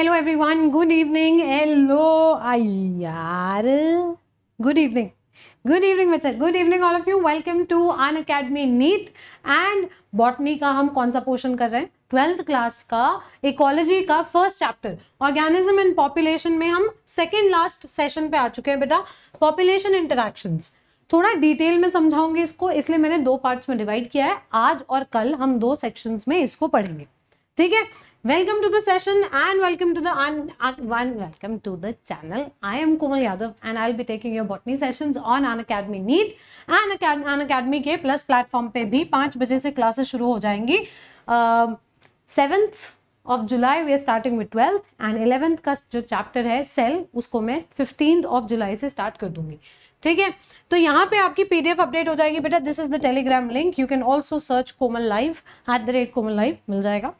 Hello everyone good evening hello यार good evening good evening बच्चा good evening all of you welcome to Unacademy NEET and botany का हम कौन सा portion कर रहे हैं ट्वेल्थ क्लास का इकोलॉजी का first chapter organism and population में हम सेकेंड लास्ट सेशन पे आ चुके हैं बेटा पॉपुलेशन इंटरेक्शंस थोड़ा डिटेल में समझाऊंगी इसको इसलिए मैंने दो पार्ट्स में डिवाइड किया है आज और कल हम दो सेक्शंस में इसको पढ़ेंगे ठीक है welcome to the session and welcome to the un, uh, one welcome to the channel. I am Kumal Yadav and I'll be taking your botany sessions on An Academy Neat and Acad के plus platform पे भी पाँच बजे से classes शुरू हो जाएंगी seventh of July we are starting with twelfth and eleventh का जो चैप्टर है सेल उसको मैं फिफ्टीन ऑफ जुलाई से स्टार्ट कर दूंगी ठीक है तो यहाँ पे आपकी पीडीएफ अपडेट हो जाएगी बेटा this is the Telegram link you can also search Komal live at the rate Komal live मिल जाएगा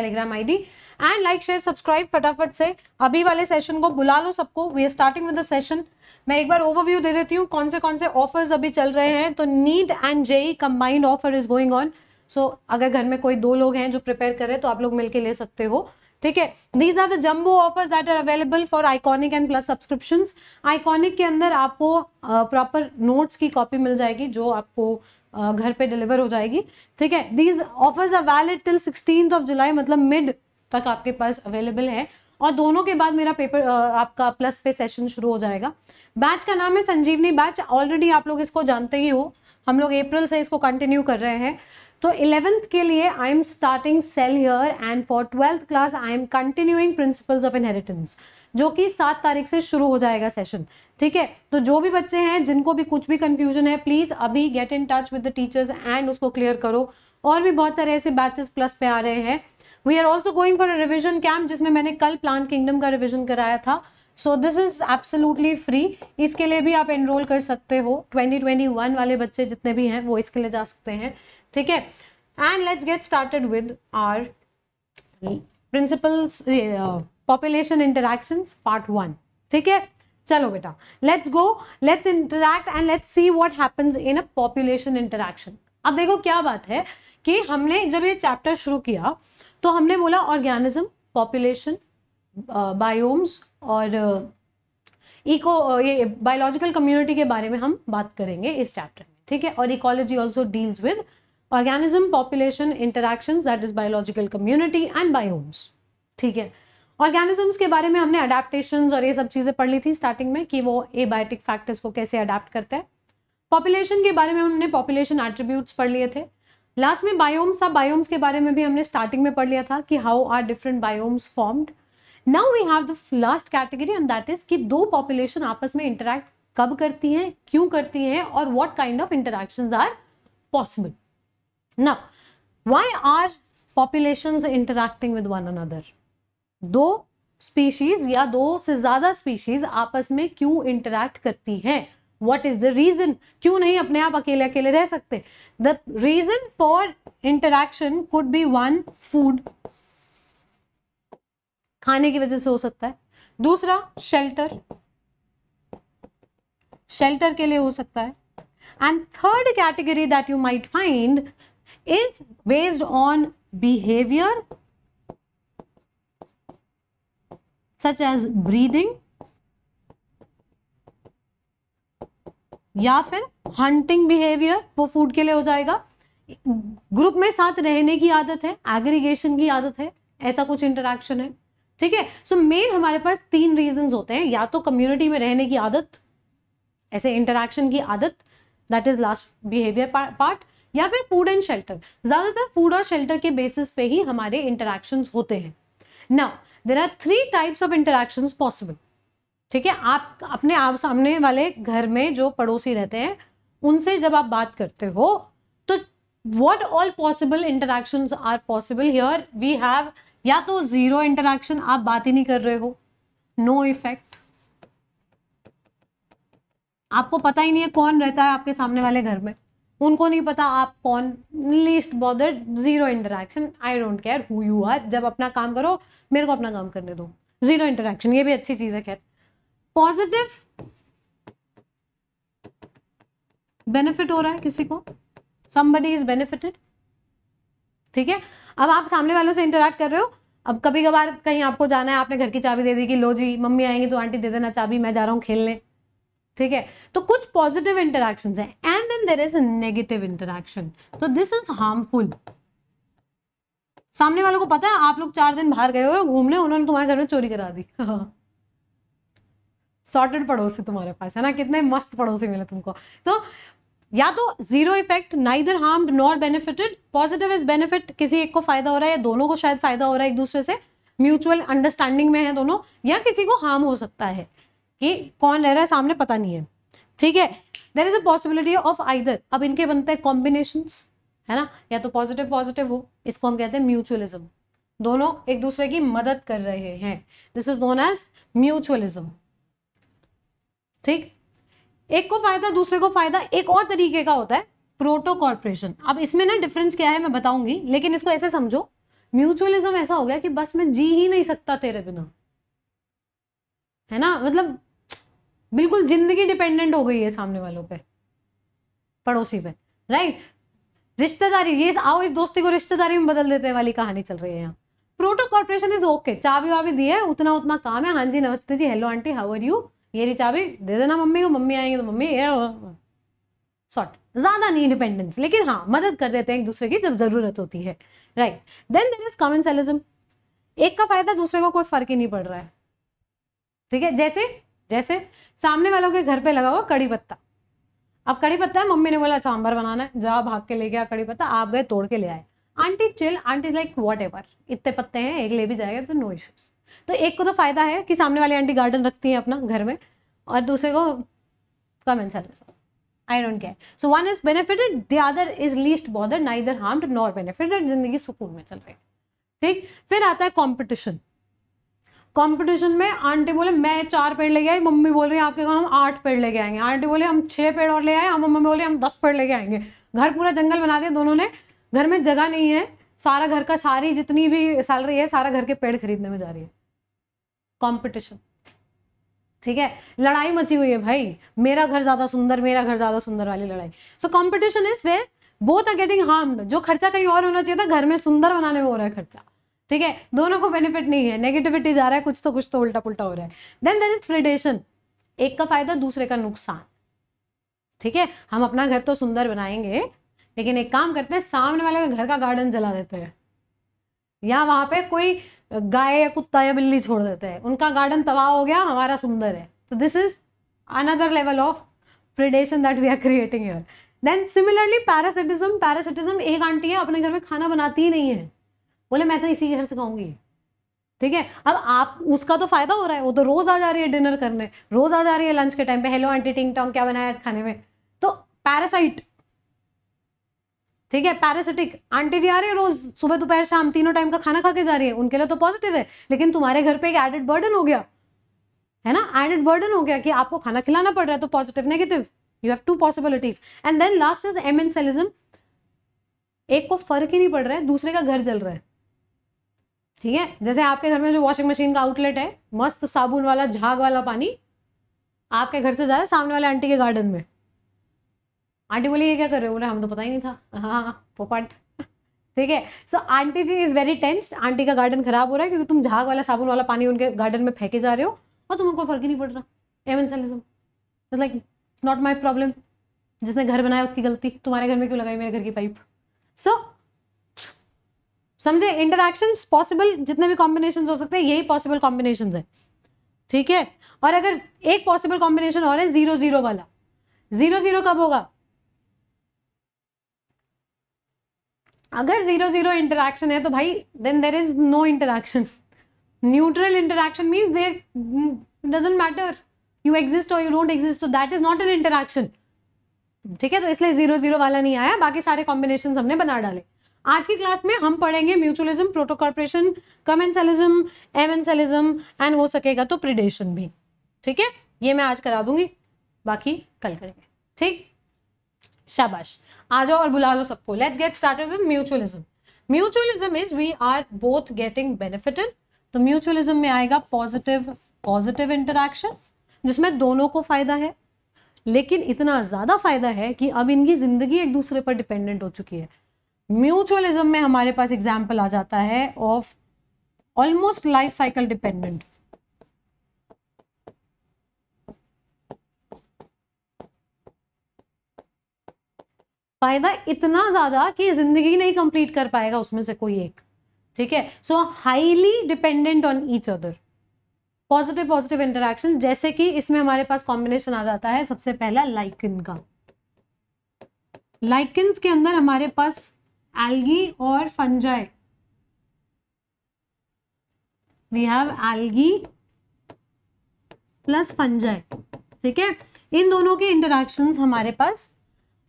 Telegram ID and like share subscribe फटाफट से अभी वाले सेशन को बुला लो सबको we are starting with the session मैं एक बार ओवरव्यू दे देती हूँ कौन से कौन से ऑफर्स अभी चल रहे हैं तो NEET and JEE combined offer is going on so अगर घर में कोई दो लोग हैं जो प्रिपेयर करें तो आप लोग मिलकर ले सकते हो ठीक है these are the jumbo offers that are available for iconic and plus subscription iconic के अंदर आपको प्रॉपर uh, नोट्स की कॉपी मिल जाएगी जो आपको घर पे डिलीवर हो जाएगी ठीक है these offers are valid till sixteen of July मतलब मिड तक आपके पास अवेलेबल है और दोनों के बाद मेरा पेपर आपका प्लस पे सेशन शुरू हो जाएगा बैच का नाम है संजीवनी बैच ऑलरेडी आप लोग इसको जानते ही हो हम लोग अप्रैल से इसको कंटिन्यू कर रहे हैं तो इलेवेंथ के लिए I am starting cell here and for twelfth class I am continuing principles of inheritance जो कि सात तारीख से शुरू हो जाएगा सेशन ठीक है तो जो भी बच्चे हैं जिनको भी कुछ भी कन्फ्यूजन है प्लीज़ अभी get in touch with the teachers and उसको क्लियर करो और भी बहुत सारे ऐसे बैचेस प्लस पे आ रहे हैं we are also going for a revision camp जिसमें मैंने कल प्लांट किंगडम का रिविजन कराया था so this is absolutely free इसके लिए भी आप एनरोल कर सकते हो 2021 वाले बच्चे जितने भी हैं वो इसके लिए जा सकते हैं ठीक है and let's get started with our principles population interaction part one ठीक है चलो बेटा let's go let's interact and let's see what happens in a population interaction अब देखो क्या बात है कि हमने जब ये चैप्टर शुरू किया तो हमने बोला ऑर्गेनिज्म पॉपुलेशन बायोम्स और इको uh, uh, ये बायोलॉजिकल कम्युनिटी के बारे में हम बात करेंगे इस चैप्टर में ठीक है और ecology also deals with organism population interaction that is biological community and biomes ठीक है ऑर्गेनिजम्स के बारे में हमने अडेप्टेशन और ये सब चीज़ें पढ़ ली थी स्टार्टिंग में कि वो एबायोटिक फैक्टर्स को कैसे अडेप्ट करता है पॉपुलेशन के बारे में हमने पॉपुलेशन एट्रीब्यूट्स पढ़ लिए थे लास्ट में बायोम्स था बायोम्स के बारे में भी हमने स्टार्टिंग में पढ़ लिया था कि how are different biomes formed now we have the last category and that is कि दो पॉपुलेशन आपस में इंटरेक्ट कब करती हैं क्यों करती हैं और what kind of interaction are possible Now, why are populations interacting with one another? दो स्पीशीज या दो से ज्यादा स्पीशीज आपस में क्यों इंटरैक्ट करती है वट इज द रीजन क्यों नहीं अपने आप अकेले अकेले रह सकते the reason for interaction could be one food खाने की वजह से हो सकता है दूसरा शेल्टर शेल्टर के लिए हो सकता है and third category that you might find is based on behavior such as breathing या फिर हंटिंग बिहेवियर वो फूड के लिए हो जाएगा ग्रुप में साथ रहने की आदत है एग्रीगेशन की आदत है ऐसा कुछ इंटरेक्शन है ठीक है सो मेन हमारे पास तीन रीजंस होते हैं या तो कम्युनिटी में रहने की आदत ऐसे इंटरेक्शन की आदत that is last behaviour part या फिर फूड एंड शेल्टर ज्यादातर फूड और शेल्टर के बेसिस पे ही हमारे इंटरेक्शन होते हैं now there are three types of interaction possible ठीक है आप अपने आप सामने वाले घर में जो पड़ोसी रहते हैं उनसे जब आप बात करते हो तो what all possible interaction are possible here we have या तो जीरो इंटरेक्शन आप बात ही नहीं कर रहे हो नो इफेक्ट आपको पता ही नहीं है कौन रहता है आपके सामने वाले घर में उनको नहीं पता आप कौन least bother zero interaction I don't care who you are जब अपना काम करो मेरे को अपना काम करने दो जीरो इंटरेक्शन ये भी अच्छी चीज़ है खैर पॉजिटिव बेनिफिट हो रहा है किसी को समबडी इज बेनिफिटेड ठीक है अब आप सामने वालों से इंटरेक्ट कर रहे हो अब कभी कभार कहीं आपको जाना है आपने घर की चाबी दे दी कि लो जी मम्मी आएंगी तो आंटी दे देना चाबी मैं जा रहा हूँ खेलने ठीक है तो कुछ पॉजिटिव इंटरेक्शन है and then there is negative interaction तो दिस इज हार्मफुल सामने वालों को पता है आप लोग चार दिन बाहर गए हो घूमने उन्होंने तुम्हारे घर में चोरी करा दी सॉर्टेड पड़ोसी तुम्हारे पास है ना कितने मस्त पड़ोसी मिले तुमको तो या तो zero effect neither harm nor benefited positive is benefit किसी एक को फायदा हो रहा है या दोनों को शायद फायदा हो रहा है एक दूसरे से म्यूचुअल अंडरस्टैंडिंग में है दोनों या किसी को हार्म हो सकता है कि कौन रह रहा है सामने पता नहीं है ठीक है there is a possibility of either अब इनके बनते हैं कॉम्बिनेशन है ना या तो पॉजिटिव पॉजिटिव हो इसको हम कहते हैं म्यूचुअलिज्म दोनों एक दूसरे की मदद कर रहे हैं this is known as mutualism ठीक एक को फायदा दूसरे को फायदा एक और तरीके का होता है प्रोटो कॉर्पोरेशन अब इसमें ना डिफरेंस क्या है मैं बताऊंगी लेकिन इसको ऐसे समझो म्यूचुअलिज्म ऐसा हो गया कि बस मैं जी ही नहीं सकता तेरे बिना है ना मतलब बिल्कुल जिंदगी डिपेंडेंट हो गई है सामने वालों पे पड़ोसी पे राइट रिश्तेदारी ये आओ इस दोस्ती को रिश्तेदारी में बदल देते वाली कहानी चल रही है यहाँ प्रोटो कॉर्पोरेशन इज ओके चाबी वाबी दी है उतना उतना काम है हाँ जी नमस्ते जी hello aunty how are you ये रही चाबी दे देना मम्मी को मम्मी आएंगे तो मम्मी सॉट ज्यादा नहीं डिपेंडेंस लेकिन हाँ मदद कर देते हैं एक दूसरे की जब जरूरत होती है right then there is commensalism एक का फायदा दूसरे को कोई फर्क ही नहीं पड़ रहा है ठीक है जैसे जैसे सामने वालों के घर पे लगा हुआ कड़ी पत्ता अब कड़ी पत्ता है मम्मी ने बोला सांभर बनाना है जा भाग के ले गया कड़ी पत्ता आप गए तोड़ के ले आए aunty chill aunty like whatever इतने पत्ते हैं एक ले भी जाएगा तो नो इशूज तो एक को तो फायदा है कि सामने वाली आंटी गार्डन रखती है अपना घर में और दूसरे को commensalism I don't care so one is benefited the other is least bother neither harmed nor benefited जिंदगी सुकून में चल रही है ठीक फिर आता है कॉम्पिटिशन कंपटीशन में आंटी बोले मैं चार पेड़ लेके आई मम्मी बोल रही है आपके गाँव हम आठ पेड़ लेके आएंगे आंटी बोले हम छह पेड़ और ले आए हम मम्मी बोले हम दस पेड़ लेके आएंगे घर पूरा जंगल बना दिया दोनों ने घर में जगह नहीं है सारा घर का सारी जितनी भी सैलरी है सारा घर के पेड़ खरीदने में जा रही है कॉम्पिटिशन ठीक है लड़ाई मची हुई है भाई मेरा घर ज्यादा सुंदर मेरा घर ज्यादा सुंदर वाली लड़ाई so competition is where both are getting harm जो खर्चा कहीं और होना चाहिए था घर में सुंदर बनाने में हो रहा है खर्चा ठीक है दोनों को बेनिफिट नहीं है नेगेटिविटी जा रहा है कुछ तो कुछ तो उल्टा पुलटा हो रहा है देन देर इज प्रिडेशन एक का फायदा दूसरे का नुकसान ठीक है हम अपना घर तो सुंदर बनाएंगे लेकिन एक काम करते हैं सामने वाले घर का गार्डन जला देते हैं या वहां पे कोई गाय या कुत्ता या बिल्ली छोड़ देते हैं उनका गार्डन तबाह हो गया हमारा सुंदर है तो this is another level of predation that we are creating your then similarly parasitism parasitism एक आंटी है अपने घर में खाना बनाती ही नहीं है बोले मैं तो इसी घर से कहूँगी ठीक है अब आप उसका तो फायदा हो रहा है वो तो रोज आ जा रही है डिनर करने रोज आ जा रही है लंच के टाइम पे हेलो आंटी टिंग टॉन्ग क्या बनाया इस खाने में तो पैरासाइट ठीक है पैरासिटिक आंटी जी आ रही है रोज सुबह दोपहर शाम तीनों टाइम का खाना खा के जा रही है उनके लिए तो पॉजिटिव है लेकिन तुम्हारे घर पे एक एडेड बर्डन हो गया है ना एडेड बर्डन हो गया कि आपको खाना खिलाना पड़ रहा है तो positive negative you have two possibilities and then last is am एक को फर्क ही नहीं पड़ रहा है दूसरे का घर जल रहा है ठीक है जैसे आपके घर में जो वॉशिंग मशीन का आउटलेट है मस्त साबुन वाला झाग वाला पानी आपके घर से जा रहा है सामने वाले आंटी के गार्डन में आंटी बोली ये क्या कर रहे हो बोले हम तो पता ही नहीं था हाँ पोपट ठीक है so aunty ji is very tensed aunty का गार्डन खराब हो रहा है क्योंकि तुम झाग वाला साबुन वाला पानी उनके गार्डन में फेंके जा रहे हो और तुम्हें कोई फर्क ही नहीं पड़ रहा amensalism it's like not my problem जिसने घर बनाया उसकी गलती तुम्हारे घर में क्यों लगाई मेरे घर की पाइप सो so, समझे इंटरक्शन पॉसिबल जितने भी कॉम्बिनेशन हो सकते हैं यही पॉसिबल कॉम्बिनेशन है ठीक है और अगर एक पॉसिबल कॉम्बिनेशन और है जीरो जीरो वाला जीरो जीरो कब होगा अगर जीरो जीरो इंटरक्शन है तो भाई then there is no interaction neutral interaction mean there doesn't matter you exist और यू डोंट एग्जिस्ट तो that is not an interaction ठीक है तो इसलिए जीरो जीरो वाला नहीं आया बाकी सारे कॉम्बिनेशन हमने बना डाले आज की क्लास में हम पढ़ेंगे mutualism protocooperation commensalism amensalism and हो सकेगा तो प्रिडेशन भी ठीक है ये मैं आज करा दूंगी बाकी कल करेंगे ठीक शाबाश आ जाओ और बुला लो सबको let's get started with mutualism mutualism is we are both getting benefited तो म्यूचुअलिज्म में आएगा पॉजिटिव पॉजिटिव इंटरेक्शन जिसमें दोनों को फायदा है लेकिन इतना ज़्यादा फायदा है कि अब इनकी ज़िंदगी एक दूसरे पर डिपेंडेंट हो चुकी है म्यूचुअलिज्म में हमारे पास एग्जाम्पल आ जाता है of almost life cycle dependent फायदा इतना ज्यादा कि जिंदगी नहीं कंप्लीट कर पाएगा उसमें से कोई एक ठीक है so highly dependent on each other positive positive interaction जैसे कि इसमें हमारे पास कॉम्बिनेशन आ जाता है सबसे पहला लाइकिन का लाइकिन के अंदर हमारे पास एल्गी और fungi we have algae plus fungi ठीक है इन दोनों के इंटरक्शन हमारे पास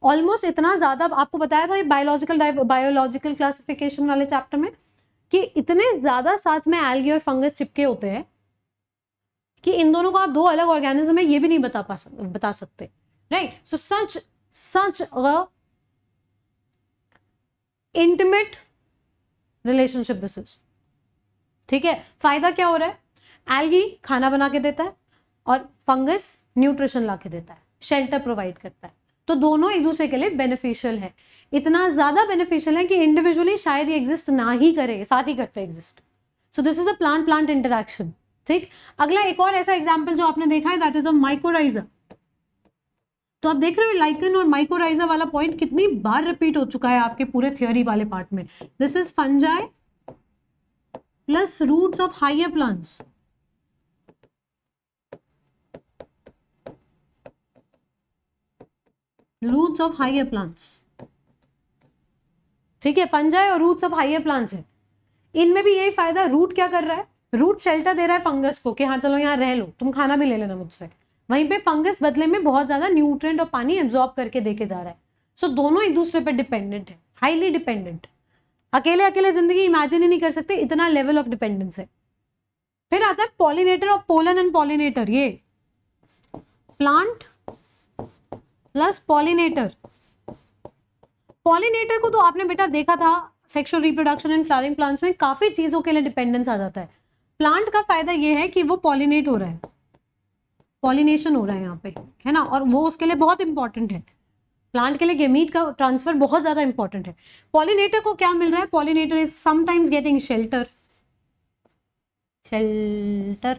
ऑलमोस्ट इतना ज्यादा आपको बताया था बायोलॉजिकल बायोलॉजिकल क्लासिफिकेशन वाले चैप्टर में कि इतने ज्यादा साथ में एल्गी और फंगस चिपके होते हैं कि इन दोनों को आप दो अलग ऑर्गेनिज्म है ये भी नहीं बता पा बता सकते right so such such a intimate relationship this is ठीक है फायदा क्या हो रहा है एल्गी खाना बना के देता है और फंगस न्यूट्रिशन ला के देता है शेल्टर प्रोवाइड करता है तो दोनों एक दूसरे के लिए बेनिफिशियल है इतना ज्यादा बेनिफिशियल है कि इंडिविजुअली शायद ये एग्जिस्ट ना ही करे साथ ही करते exist so this is a plant plant interaction ठीक अगला एक और ऐसा एग्जाम्पल जो आपने देखा है दैट इज अ माइक्रोराइजर तो आप देख रहे हो लाइकन और माइकोराइजा वाला पॉइंट कितनी बार रिपीट हो चुका है आपके पूरे थियोरी वाले पार्ट में this is fungi plus roots of higher plants roots of higher plants ठीक है फंजाई और रूट्स ऑफ हाइयर प्लांट्स है इनमें भी यही फायदा रूट क्या कर रहा है रूट शेल्टर दे रहा है फंगस को कि हाँ चलो यहाँ रह लो तुम खाना भी ले लेना मुझसे वहीं पे फंगस बदले में बहुत ज़्यादा न्यूट्रेंट और पानी एब्जॉर्ब करके देके जा रहा है सो so, दोनों एक दूसरे पर डिपेंडेंट है हाईली डिपेंडेंट अकेले अकेले जिंदगी इमेजिन ही नहीं कर सकते इतना लेवल ऑफ डिपेंडेंस है फिर आता है पॉलिनेटर और पोलन एंड पॉलिनेटर ये प्लांट प्लस पॉलिनेटर पॉलिनेटर को तो आपने बेटा देखा था sexual reproduction and flowering plants में काफी चीजों के लिए डिपेंडेंस आ जाता है प्लांट का फायदा यह है कि वो पॉलिनेट हो रहा है पॉलिनेशन हो रहा है यहाँ पे है ना और वो उसके लिए बहुत इंपॉर्टेंट है प्लांट के लिए गेमीट का ट्रांसफर बहुत ज्यादा इंपॉर्टेंट है पॉलिनेटर को क्या मिल रहा है pollinator is sometimes getting shelter shelter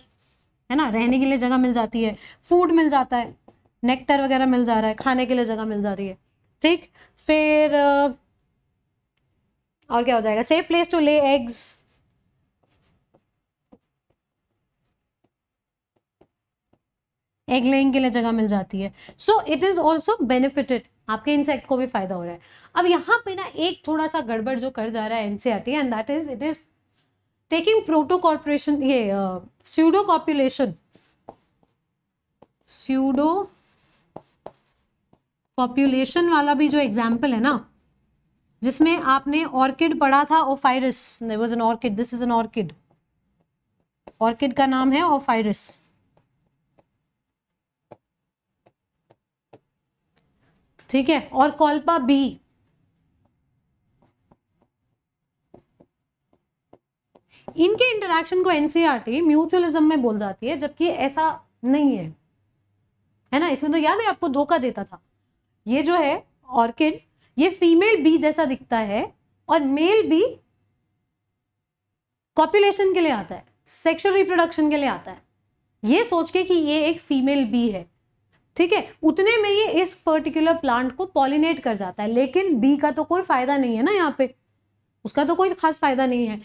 है ना रहने के लिए जगह मिल जाती है फूड मिल जाता है नेक्टर वगैरह मिल जा रहा है खाने के लिए जगह मिल जा रही है ठीक फिर और क्या हो जाएगा safe place to lay eggs egg laying के लिए जगह मिल जाती है so it is also benefited आपके इंसेक्ट को भी फायदा हो रहा है अब यहाँ पे ना एक थोड़ा सा गड़बड़ जो कर जा रहा है NCERT and that is it is taking protocooperation ये स्यूडो कॉपुलेशन स्यूडो पॉपुलेशन वाला भी जो एग्जाम्पल है ना जिसमें आपने ऑर्किड पढ़ा था Ophrys was an orchid this is an orchid orchid का नाम है ओफाइरस ठीक है और कॉल्पा बी इनके इंटरेक्शन को एनसीआरटी e म्यूचुअलिज्म में बोल जाती है जबकि ऐसा नहीं है है ना इसमें तो याद है आपको धोखा देता था ये जो है ऑर्किड ये फीमेल बी जैसा दिखता है और मेल बी कॉपुलेशन के लिए आता है सेक्सुअल रिप्रोडक्शन के लिए आता है ये सोच के कि ये एक फीमेल बी है ठीक है उतने में ये इस पर्टिकुलर प्लांट को पॉलिनेट कर जाता है लेकिन बी का तो कोई फायदा नहीं है ना यहाँ पे उसका तो कोई खास फायदा नहीं है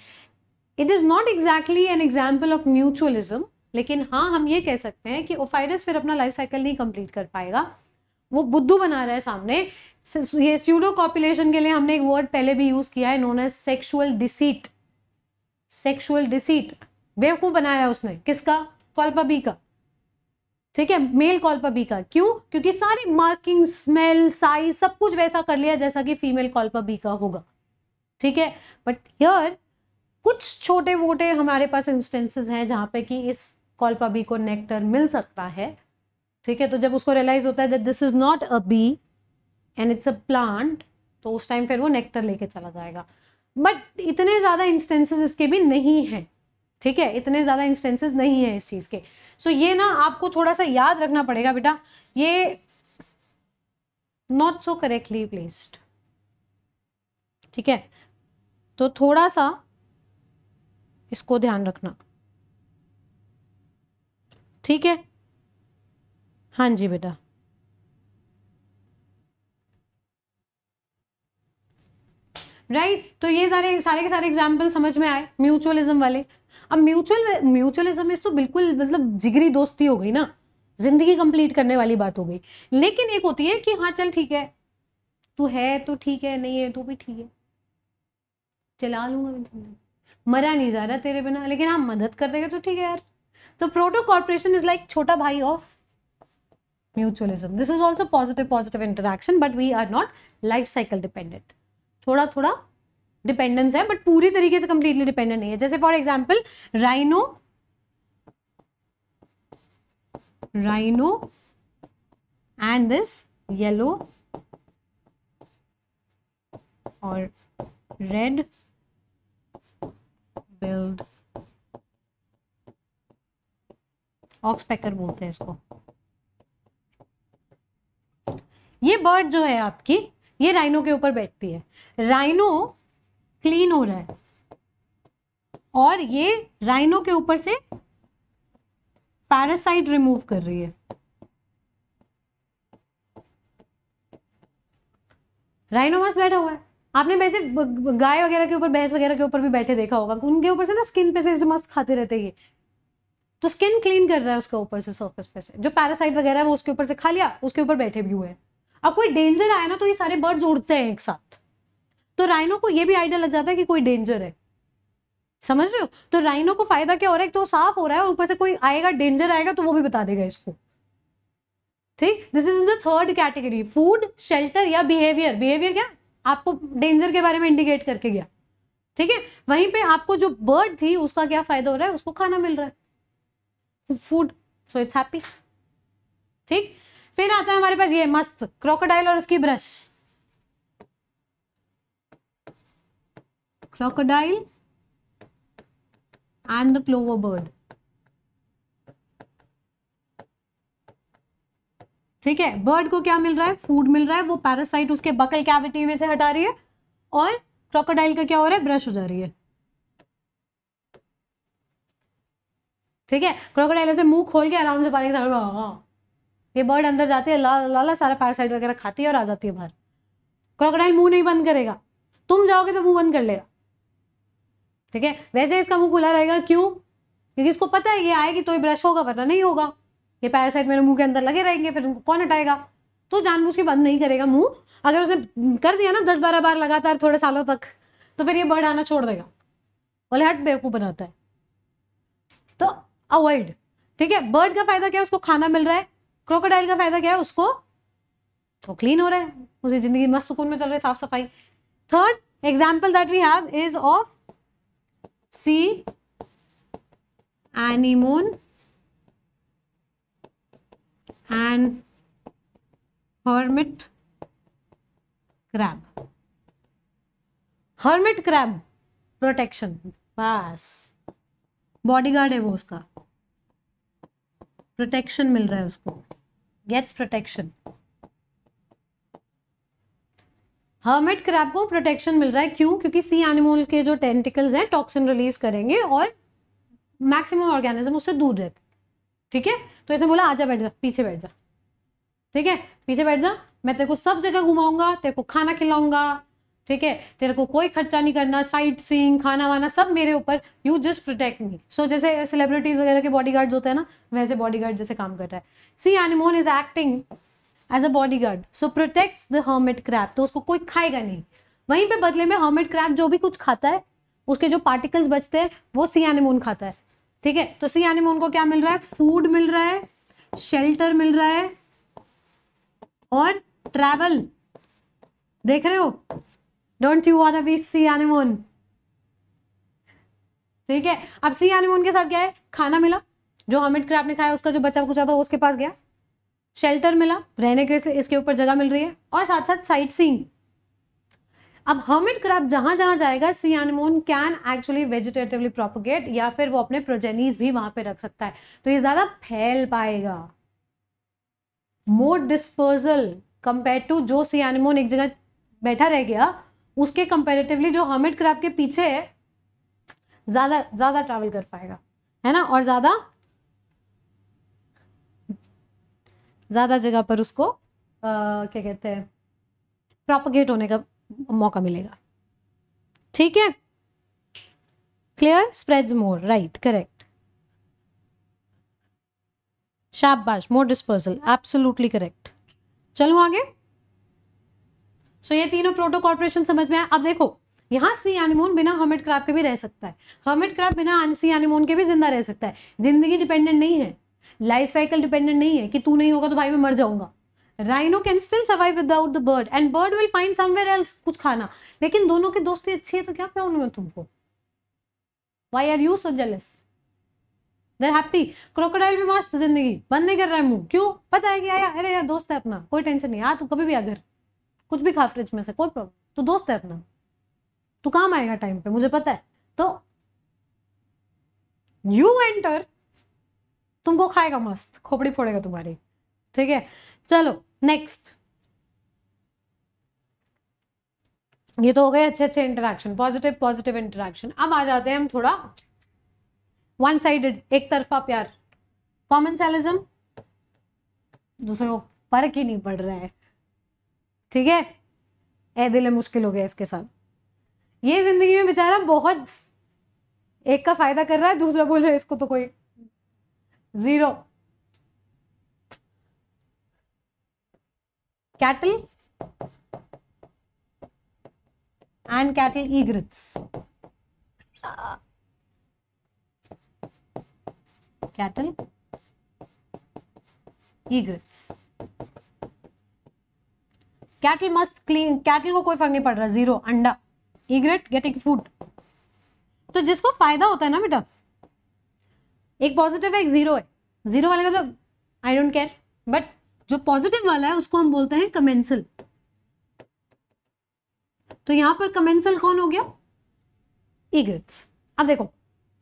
it is not exactly an example of mutualism लेकिन हाँ हम ये कह सकते हैं कि ओफाइडस फिर अपना लाइफ साइकिल नहीं कंप्लीट कर पाएगा वो बुद्धू बना रहा है सामने ये स्यूडो कॉपुलेशन के लिए हमने एक वर्ड पहले भी यूज किया है known as sexual deceit sexual deceit बेवकूफ बनाया उसने किसका कॉल्पा बी का ठीक है मेल कॉल पर बी का क्यों क्योंकि सारी मार्किंग स्मेल साइज सब कुछ वैसा कर लिया जैसा कि फीमेल कॉल पर बी का होगा ठीक है बट हियर कुछ छोटे मोटे हमारे पास इंस्टेंसेस हैं जहां पे कि इस कॉल पर बी को नेक्टर मिल सकता है ठीक है तो जब उसको रियलाइज होता है that this is not a bee and it's a plant तो उस टाइम फिर वो नेक्टर लेके चला जाएगा बट इतने ज़्यादा इंस्टेंसेस इसके भी नहीं है ठीक है इतने ज़्यादा इंस्टेंसेस नहीं है इस चीज़ के सो so, ये ना आपको थोड़ा सा याद रखना पड़ेगा बेटा ये नॉट सो करेक्टली प्लेस्ड ठीक है तो थोड़ा सा इसको ध्यान रखना ठीक है हाँ जी बेटा राइट right? तो ये सारे सारे के सारे एग्जाम्पल समझ में आए म्यूचुअलिज्म वाले अब म्यूचुअल म्यूचुअलिज्म तो बिल्कुल मतलब जिगरी दोस्ती हो गई ना जिंदगी कंप्लीट करने वाली बात हो गई लेकिन एक होती है कि हाँ चल ठीक है तू है तो ठीक है नहीं है तो भी ठीक है चला लूंगा मैं तुम्हें मरा नहीं जा रहा तेरे बिना लेकिन हाँ मदद कर देगा तो ठीक है यार तो प्रोटो कॉर्पोरेशन इज लाइक छोटा भाई of mutualism this is also positive positive interaction but we are not life cycle dependent थोड़ा थोड़ा डिपेंडेंस है बट पूरी तरीके से कंप्लीटली डिपेंडेंट नहीं है जैसे for example rhino rhino and this yellow और रेड बिल्ड ऑक्सपेकर बोलते हैं इसको ये बर्ड जो है आपकी ये राइनो के ऊपर बैठती है राइनो क्लीन हो रहा है और ये राइनो के ऊपर से पैरासाइट रिमूव कर रही है राइनो बस बैठा हुआ है आपने वैसे गाय वगैरह के ऊपर भैंस वगैरह के ऊपर भी बैठे देखा होगा उनके ऊपर से ना स्किन पे से मस्त खाते रहते ये तो स्किन क्लीन कर रहा है उसके ऊपर से सर्फिस पे से जो पैरासाइट वगैरह है वो उसके ऊपर से खा लिया उसके ऊपर बैठे भी हुए हैं अब कोई डेंजर आया ना तो ये सारे बर्ड्स उड़ते हैं एक साथ तो राइनो को ये भी आइडिया लग जाता है कि कोई डेंजर है समझ रहे हो तो राइनो को फायदा क्या हो रहा है तो साफ हो रहा है ऊपर से कोई आएगा डेंजर आएगा तो वो भी बता देगा इसको ठीक this is in the third category food shelter या बिहेवियर बिहेवियर क्या आपको डेंजर के बारे में इंडिकेट करके गया ठीक है वहीं पे आपको जो बर्ड थी उसका क्या फायदा हो रहा है उसको खाना मिल रहा है फूड सो इट्स हैप्पी ठीक फिर आता है हमारे पास ये मस्त क्रोकोडाइल और उसकी brush crocodile and the plover bird ठीक है बर्ड को क्या मिल रहा है फूड मिल रहा है वो पैरासाइट उसके बकल कैविटी में से हटा रही है और क्रोकोडाइल का क्या हो रहा है ब्रश हो जा रही है ठीक है क्रोकोडाइल ऐसे मुंह खोल के आराम से पानी के सामने हाँ, हाँ। ये बर्ड अंदर जाती है लाला ला, ला, सारा पैरासाइट वगैरह खाती है और आ जाती है बाहर क्रोकोडाइल मुंह नहीं बंद करेगा तुम जाओगे तो मुंह बंद कर लेगा ठीक है वैसे इसका मुंह खुला रहेगा क्यों क्योंकि इसको पता है ये आएगी तो ये ब्रश होगा वरना नहीं होगा ये पैरासाइट मेरे मुंह के अंदर लगे रहेंगे फिर उनको कौन हटाएगा तो जानबूझ के बंद नहीं करेगा मुंह अगर उसे कर दिया ना दस बारह बार लगातार थोड़े सालों तक तो फिर ये बर्ड आना छोड़ देगा बोले हट बेवकूफ बनाता है तो अवॉइड ठीक है बर्ड का फायदा क्या है उसको खाना मिल रहा है क्रोकोडाइल का फायदा क्या है उसको तो क्लीन हो रहा है उसकी जिंदगी मस्त सुकून में चल रही है साफ सफाई third example that we have is of sea anemone and hermit crab hermit crab protection बस बॉडीगार्ड है वो उसका प्रोटेक्शन मिल रहा है उसको गेट्स प्रोटेक्शन हर्मिट क्रैप को प्रोटेक्शन मिल रहा है क्यों क्योंकि सी एनिमल के जो टेंटिकल्स हैं टॉक्सिन रिलीज करेंगे और मैक्सिमम ऑर्गेनिज्म उससे दूर रहते ठीक है तो इसने बोला आजा बैठ जा पीछे बैठ जा ठीक है पीछे बैठ जा मैं तेरे को सब जगह घुमाऊंगा तेरे को खाना खिलाऊंगा ठीक है तेरे को कोई खर्चा नहीं करना साइट सींग खाना वाना सब मेरे ऊपर you just protect me so जैसे सेलिब्रिटीज वगैरह के बॉडीगार्ड्स होते हैं ना वैसे बॉडीगार्ड जैसे काम कर रहा है sea anemone is acting as a body guard so protect the hermit crab तो उसको कोई खाएगा नहीं वहीं पे बदले में हर्मेट क्रैप जो भी कुछ खाता है उसके जो पार्टिकल्स बचते हैं वो सी एनिमोन खाता है ठीक है तो सी एनिमोन को क्या मिल रहा है फूड मिल रहा है शेल्टर मिल रहा है और ट्रैवल देख रहे हो don't you want be sea anemone ठीक है अब सी एनिमोन के साथ क्या है खाना मिला जो हर्मिट क्रैप ने खाया उसका जो बच्चा कुछ था उसके पास गया शेल्टर मिला रहने के इसके ऊपर जगह मिल रही है और साथ साथ साइट सीइंग अब हर्मिट क्रैप जहां जहां जाएगा sea anemone can actually vegetatively propagate या फिर वो अपने प्रोजेनीज भी वहां पे रख सकता है तो ये ज्यादा फैल पाएगा मोर डिस्पर्जल कंपेयर टू जो सी एनिमोन एक जगह बैठा रह गया उसके कंपेरेटिवली जो हर्मिट क्रैप के पीछे है ज्यादा ज्यादा ट्रैवल कर पाएगा है ना और ज्यादा ज़्यादा जगह पर उसको आ, क्या कहते हैं प्रॉपगेट होने का मौका मिलेगा ठीक है clear spreads more right correct शाबाश मोर डिस्पर्सल एब्सोल्युटली करेक्ट चलो आगे सो so, ये तीनों प्रोटो कॉर्पोरेशन समझ में आया अब देखो यहाँ सी एनिमोन बिना हर्मिट क्राफ्ट के भी रह सकता है हर्मिट क्राफ्ट बिना सी एनिमोन के भी जिंदा रह सकता है जिंदगी डिपेंडेंट नहीं है लाइफ साइकिल डिपेंडेंट नहीं है कि तू नहीं होगा तो भाई मैं मर जाऊंगा rhino can still survive without the bird and bird will find somewhere else कुछ खाना लेकिन दोनों की दोस्ती अच्छी है तो क्या प्रॉब्लम है तुमको why are you so jealous they're happy crocodile भी मस्त जिंदगी बंद नहीं कर रहा है मुंह क्यों पता है कि आया अरे यार दोस्त है अपना कोई टेंशन नहीं आ हाँ, तू कभी भी आ घर कुछ भी खा फ्रिज में से कोई प्रॉब्लम तो दोस्त है अपना तू काम आएगा टाइम पे मुझे पता है तो यू एंटर तुमको खाएगा मस्त खोपड़ी फोड़ेगा तुम्हारी ठीक है चलो नेक्स्ट ये तो हो गए अच्छे अच्छे इंटरेक्शन पॉजिटिव पॉजिटिव इंटरेक्शन अब आ जाते हैं हम थोड़ा वन साइडेड एक तरफा प्यार कॉमन सेलिज्म दूसरे को फर्क ही नहीं पड़ रहा है ठीक है ए दिल मुश्किल हो गया इसके साथ ये जिंदगी में बेचारा बहुत एक का फायदा कर रहा है दूसरा बोल रहा है इसको तो कोई zero cattle and cattle egrets cattle egrets cattle मस्त क्लीन कैटल को कोई फर्क नहीं पड़ रहा जीरो अंडा ईग्रेट गेटिंग फूड तो जिसको फायदा होता है ना बेटा एक पॉजिटिव है एक जीरो है जीरो वाले का तो आई डोंट केयर बट जो पॉजिटिव वाला है उसको हम बोलते हैं कमेंसल तो यहां पर कमेंसल कौन हो गया ईगल्स अब देखो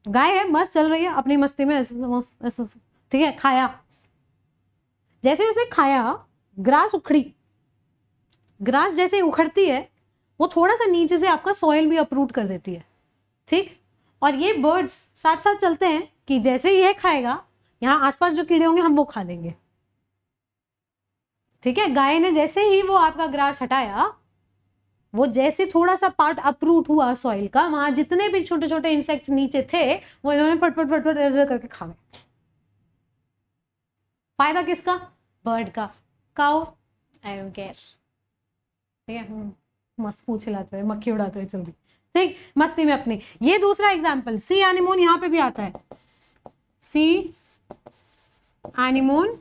गाय है मस्त चल रही है अपनी मस्ती में ठीक है खाया जैसे उसने खाया ग्रास उखड़ी ग्रास जैसे उखड़ती है वो थोड़ा सा नीचे से आपका सॉयल भी अपरूट कर देती है ठीक और ये बर्ड्स साथ साथ चलते हैं कि जैसे यह खाएगा यहाँ आसपास जो कीड़े होंगे हम वो खा लेंगे ठीक है गाय ने जैसे ही वो आपका ग्रास हटाया वो जैसे थोड़ा सा पार्ट अप्रूट हुआ सॉइल का वहां जितने भी छोटे छोटे इंसेक्ट्स नीचे थे वो इन्होंने पटपट पटपट इधर करके खा गए फायदा किसका बर्ड का काओ आई डोंट केयर ठीक है हम्म। मस्त पूछ लाते मक्खी उड़ाते हैं चल ठीक मस्ती में अपनी ये दूसरा एग्जाम्पल सी एनिमोन यहां पे भी आता है सी एनिमोन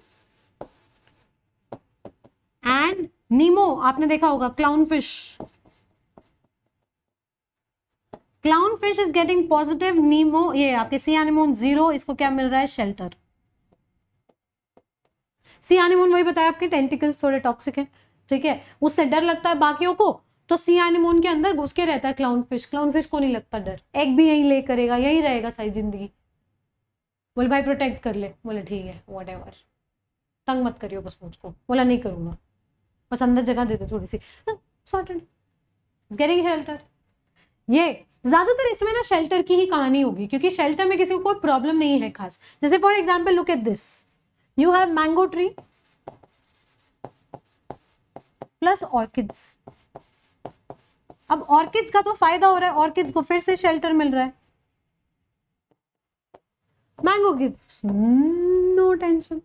एंड नीमो आपने देखा होगा clown fish clown fish is getting positive Nemo ये आपके सी एनिमोन जीरो इसको क्या मिल रहा है शेल्टर सी एनिमोन वही बताया आपके टेंटिकल्स थोड़े टॉक्सिक है ठीक है उससे डर लगता है बाकियों को तो सी एनिमोन के अंदर घुस के रहता है क्लाउन फिश क्लाउन फिश को नहीं लगता डर एग भी यही ले करेगा यही रहेगा सारी जिंदगी बोले भाई प्रोटेक्ट कर ले बोले ठीक है वॉट एवर तंग मत करियो बस मुझको बोला नहीं करूँगा बस अंदर जगह दे दो थोड़ी सी सॉर्टेड शेल्टर ये ज्यादातर इसमें ना शेल्टर की ही कहानी होगी क्योंकि शेल्टर में किसी को कोई प्रॉब्लम नहीं है खास जैसे for example look at this you have mango tree plus orchids अब ऑर्किड्स का तो फायदा हो रहा है ऑर्किड्स को फिर से शेल्टर मिल रहा है मैंगो गिव्स नो टेंशन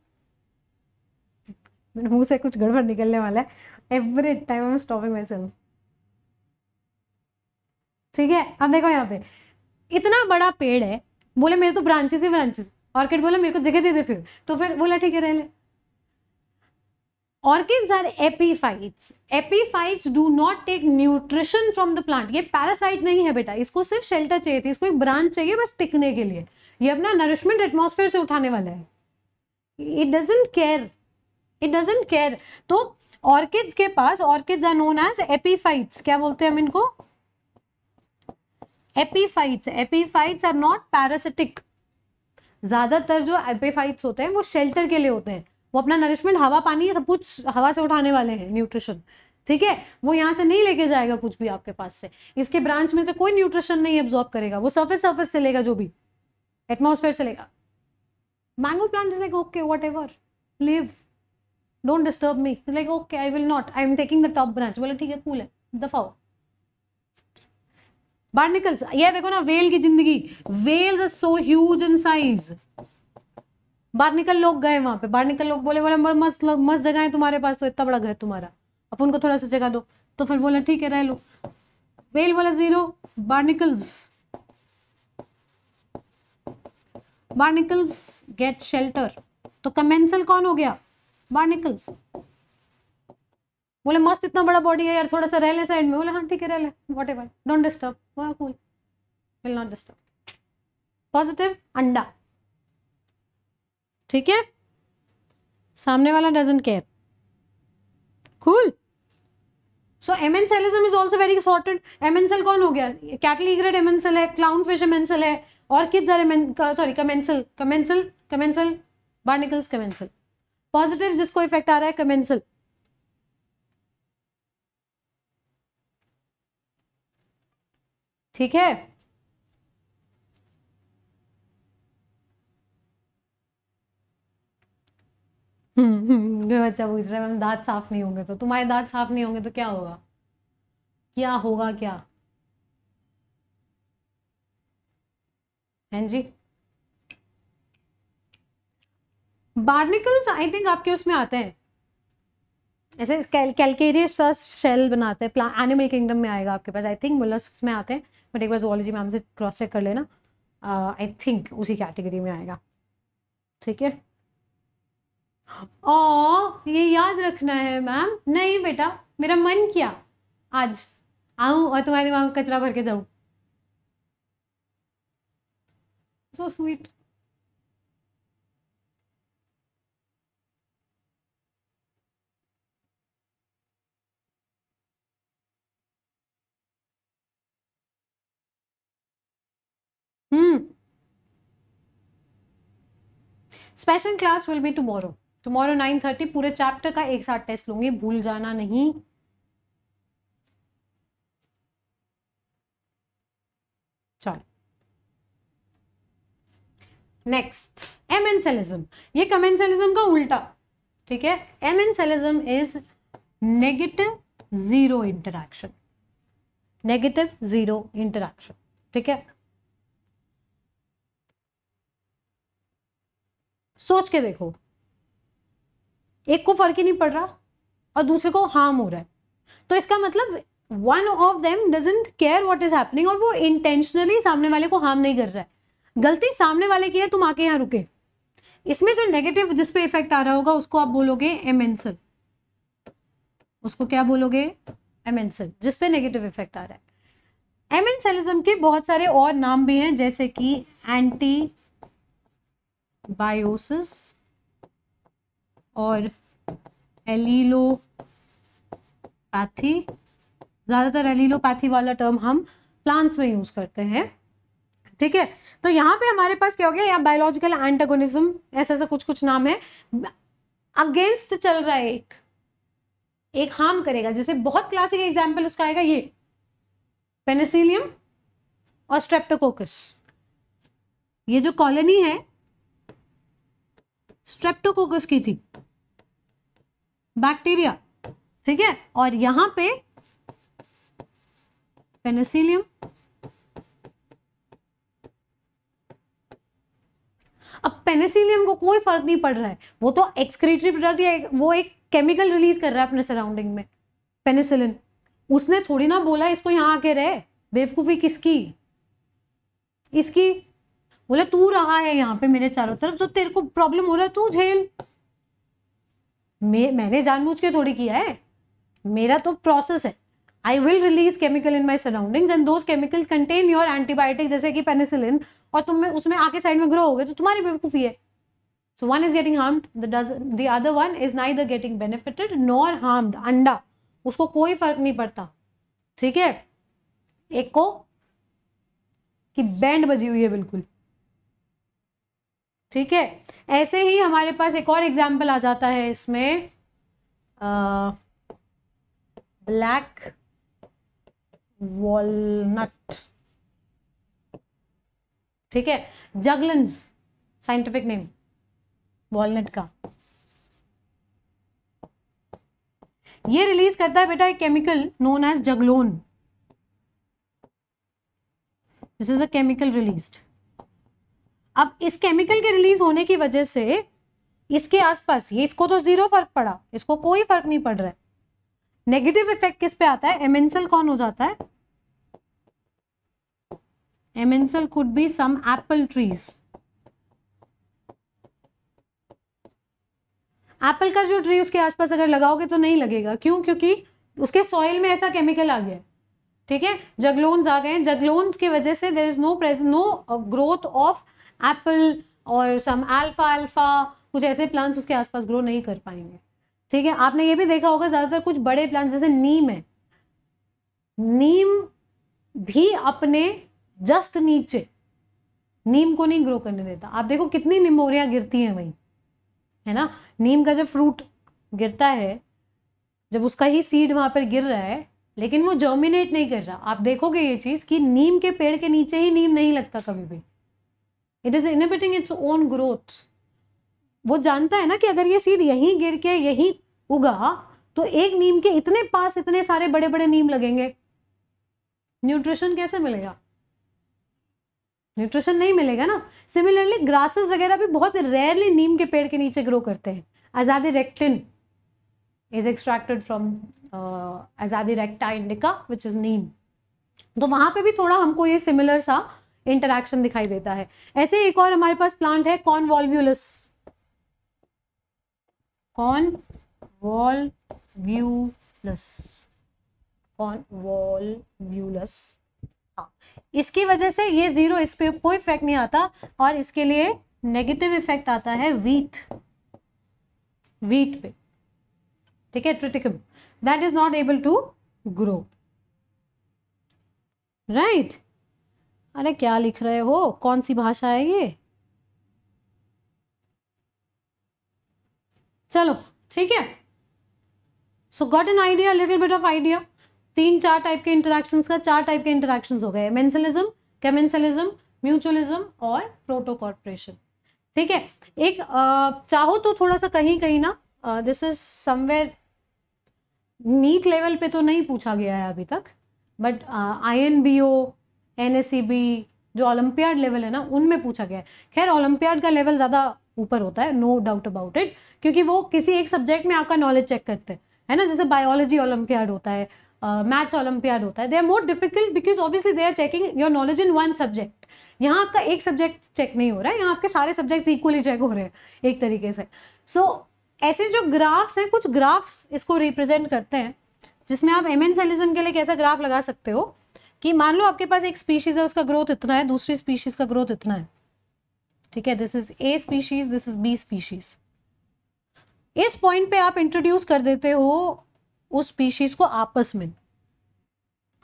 मेरे मुंह से कुछ गड़बड़ निकलने वाला है every time I am stopping myself ठीक है अब देखो यहाँ पे इतना बड़ा पेड़ है बोले मेरे तो ब्रांचेस ही ब्रांचेस ऑर्किड बोला मेरे को जगह दे दे फिर तो फिर बोला ठीक है रह ले orchids are epiphytes epiphytes do not take nutrition from the plant ये पैरासाइट नहीं है बेटा इसको सिर्फ शेल्टर चाहिए थी इसको एक ब्रांच चाहिए बस टिकने के लिए ये अपना नरिशमेंट एटमोसफेयर से उठाने वाला है it doesn't care it doesn't care तो ऑर्किड्स के पास orchids are known as epiphytes क्या बोलते हैं हम इनको epiphytes epiphytes are not parasitic ज्यादातर जो एपीफाइट्स होते हैं वो शेल्टर के लिए होते हैं वो अपना नरिशमेंट हवा पानी सब कुछ हवा से उठाने वाले हैं न्यूट्रिशन ठीक है वो यहाँ से नहीं लेके जाएगा कुछ भी आपके पास से इसके ब्रांच में से कोई न्यूट्रिशन नहीं एब्जॉर्ब करेगा वो सर्फेस सर्फेस से लेगा जो भी एटमोसफेयर से लेगा mango plant is like okay whatever live don't disturb me like okay I will not I am taking the top branch बोले ठीक है कूल है दफाओ बाहर निकल ये देखो ना वेल की जिंदगी whales are so huge in size बाहर निकल लोग गए वहां पे बाहर निकल लोग बोले बोले मस्त मस्त जगह है तुम्हारे पास तो इतना बड़ा घर तुम्हारा अब उनको थोड़ा सा जगह दो तो फिर बोला ठीक है रह लो वेल बोला zero barnacles barnacles get shelter तो कमेंसल कौन हो गया बार्निकल्स बोले मस्त इतना बड़ा बॉडी है यार थोड़ा सा रह ले साइड में बोले हाँ ठीक है रह ले वॉट एवर डोंट डिस्टर्ब वाह cool will not disturb positive अंडा ठीक है सामने वाला डजेंट केयर कूल सो सेलिज्म is also very sorted amensal कौन हो गया कैटल इग्रेड एमेंसेल है क्लाउन फिश एमेंसेल है और kids are sorry commensal commensal commensal barnacles commensal positive जिसको इफेक्ट आ रहा है कमेंसल ठीक है जो बच्चा पूछ रहा है मैम दांत साफ नहीं होंगे तो तुम्हारे दांत साफ नहीं होंगे तो क्या होगा क्या होगा क्या हैं जी बार्निकल्स आई तो थिंक आपके उसमें आते हैं ऐसे कैलकेरियस शेल बनाते हैं एनिमल किंगडम में आएगा आपके पास आई थिंक मोलस्क में आते हैं बट एक बार जोलॉजी मैम से क्रॉस चेक कर लेना आई uh, थिंक उसी कैटेगरी में आएगा ठीक है ओ ये याद रखना है मैम नहीं बेटा मेरा मन किया आज आऊं और तुम्हारे दिमाग में कचरा भर के जाऊं so sweet hmm class will be be tomorrow tomorrow nine thirty पूरे चैप्टर का एक साथ टेस्ट लूंगी भूल जाना नहीं चलो नेक्स्ट एमेंसेलिज्म ये कमेंसेलिज्म का उल्टा ठीक है amensalism is negative zero interaction negative zero interaction ठीक है सोच के देखो एक को फर्क ही नहीं पड़ रहा और दूसरे को हार्म हो रहा है तो इसका मतलब one of them doesn't care what is happening और वो इंटेंशनली सामने वाले को हार्म नहीं कर रहा है गलती सामने वाले की है तुम आके यहाँ रुके इसमें जो नेगेटिव जिस पे इफेक्ट आ रहा होगा उसको आप बोलोगे एमेंसल उसको क्या बोलोगे एमेंसल जिसपे नेगेटिव इफेक्ट आ रहा है एमेंसलिज्म के बहुत सारे और नाम भी हैं जैसे कि एंटी बायोसिस और एलिलोपैथी ज़्यादातर एलिलोपैथी वाला टर्म हम प्लांट्स में यूज़ करते हैं ठीक है तो यहाँ पे हमारे पास क्या हो गया यहाँ बायोलॉजिकल एंटागोनिज्म ऐसा ऐसा कुछ कुछ नाम है अगेंस्ट चल रहा है एक एक हार्म करेगा जैसे बहुत क्लासिक एग्जाम्पल उसका आएगा ये पेनिसिलियम और स्ट्रेप्टोकोकस ये जो कॉलोनी है स्ट्रेप्टोकोकस की थी बैक्टीरिया ठीक है और यहां पे पेनिसिलियम अब पेनिसिलियम को कोई फर्क नहीं पड़ रहा है वो तो एक्सक्रीटरी प्रोडक्ट या वो एक केमिकल रिलीज कर रहा है अपने सराउंडिंग में पेनिसिलिन उसने थोड़ी ना बोला इसको यहां आके रहे बेवकूफ़ी किसकी इसकी बोले तू रहा है यहां पे मेरे चारों तरफ तो तेरे को प्रॉब्लम हो रहा है तू झेल मैं मैंने जानबूझ के थोड़ी किया है मेरा तो प्रोसेस है I will release chemical in my surroundings and those chemical contain your antibiotic जैसे कि पेनिसिलिन और तुम में उसमें आके साइड में ग्रो हो गए तो तुम्हारी बेवकूफ़ी है so one is getting harm the other one is neither getting benefited nor harm अंडा उसको कोई फर्क नहीं पड़ता ठीक है एक को कि बैंड बजी हुई है बिल्कुल ठीक है ऐसे ही हमारे पास एक और एग्जाम्पल आ जाता है इसमें ब्लैक वॉलनट ठीक है जगलन्स साइंटिफिक नेम वॉलनट का ये रिलीज करता है बेटा एक chemical known as juglone this is a chemical released अब इस केमिकल के रिलीज होने की वजह से इसके आसपास ये इसको तो जीरो फर्क पड़ा इसको कोई फर्क नहीं पड़ रहा है नेगेटिव इफेक्ट किस पे आता है एमेंसल कौन हो जाता है amensal could be some apple trees apple का जो ट्री उसके आसपास अगर लगाओगे तो नहीं लगेगा क्यों क्योंकि उसके सॉइल में ऐसा केमिकल आ गया ठीक है जगलोन्स आ गए जगलोन्स की वजह से there is no praise no growth of apple और सम अल्फा अल्फा कुछ ऐसे प्लांट्स उसके आसपास ग्रो नहीं कर पाएंगे ठीक है आपने ये भी देखा होगा ज़्यादातर कुछ बड़े प्लांट्स जैसे नीम है नीम भी अपने जस्ट नीचे नीम को नहीं ग्रो करने देता आप देखो कितनी निमोरियाँ गिरती हैं वहीं है ना नीम का जब फ्रूट गिरता है जब उसका ही सीड वहाँ पर गिर रहा है लेकिन वो जर्मिनेट नहीं कर रहा आप देखोगे ये चीज़ कि नीम के पेड़ के नीचे ही नीम नहीं लगता कभी भी it is inhibiting its own growth वो जानता है ना कि अगर ये सीड यहीं गिर के यहीं उगा तो एक नीम के इतने पास इतने सारे बड़े बड़े नीम लगेंगे न्यूट्रिशन कैसे मिलेगा न्यूट्रिशन नहीं मिलेगा ना सिमिलरली ग्रासेस वगैरह भी बहुत रेयरली नीम के पेड़ के नीचे ग्रो करते हैं आजादी रेक्टिन इज एक्सट्रैक्टेड फ्रॉम आजादी रेक्टा इंडिका विच इज नीम तो वहां पे भी थोड़ा हमको ये सिमिलर सा इंटरक्शन दिखाई देता है ऐसे एक और हमारे पास प्लांट है con convolvulus convolvulus इसकी वजह से ये जीरो इस पर कोई इफेक्ट नहीं आता और इसके लिए नेगेटिव इफेक्ट आता है वीट वीट पे ठीक है triticum that is not able to grow right अरे क्या लिख रहे हो कौन सी भाषा है ये चलो ठीक है so got an idea little bit of idea तीन चार टाइप के इंटरेक्शन का चार टाइप के इंटरेक्शन हो गए मेंसलिज्म कैमेंसलिज्म म्यूचुअलिज्म और प्रोटो कॉर्पोरेशन ठीक है एक चाहो तो थोड़ा सा कहीं कहीं ना this is somewhere NEET level पे तो नहीं पूछा गया है अभी तक but I N B O and जो ओलंपियाड लेवल है ना उनमें पूछा गया है खैर ओलंपियाड का लेवल ज़्यादा ऊपर होता है नो डाउट अबाउट इट क्योंकि वो किसी एक सब्जेक्ट में आपका नॉलेज चेक करते हैं है ना जैसे बायोलॉजी ओलंपियाड होता है मैथ्स uh, ओलंपियाड होता है they are more difficult because obviously they are checking your knowledge in one subject यहाँ आपका एक सब्जेक्ट चेक नहीं हो रहा है यहाँ आपके सारे सब्जेक्ट्स इक्वली चेक हो रहे हैं एक तरीके से सो so, ऐसे जो ग्राफ्स हैं कुछ ग्राफ्स इसको रिप्रेजेंट करते हैं जिसमें आप एम एन सेलिज्म के लिए कैसा ग्राफ लगा सकते हो कि मान लो आपके पास एक स्पीशीज है उसका ग्रोथ इतना है दूसरी स्पीशीज का ग्रोथ इतना है ठीक है this is A species this is B species इस पॉइंट पे आप इंट्रोड्यूस कर देते हो उस स्पीशीज को आपस में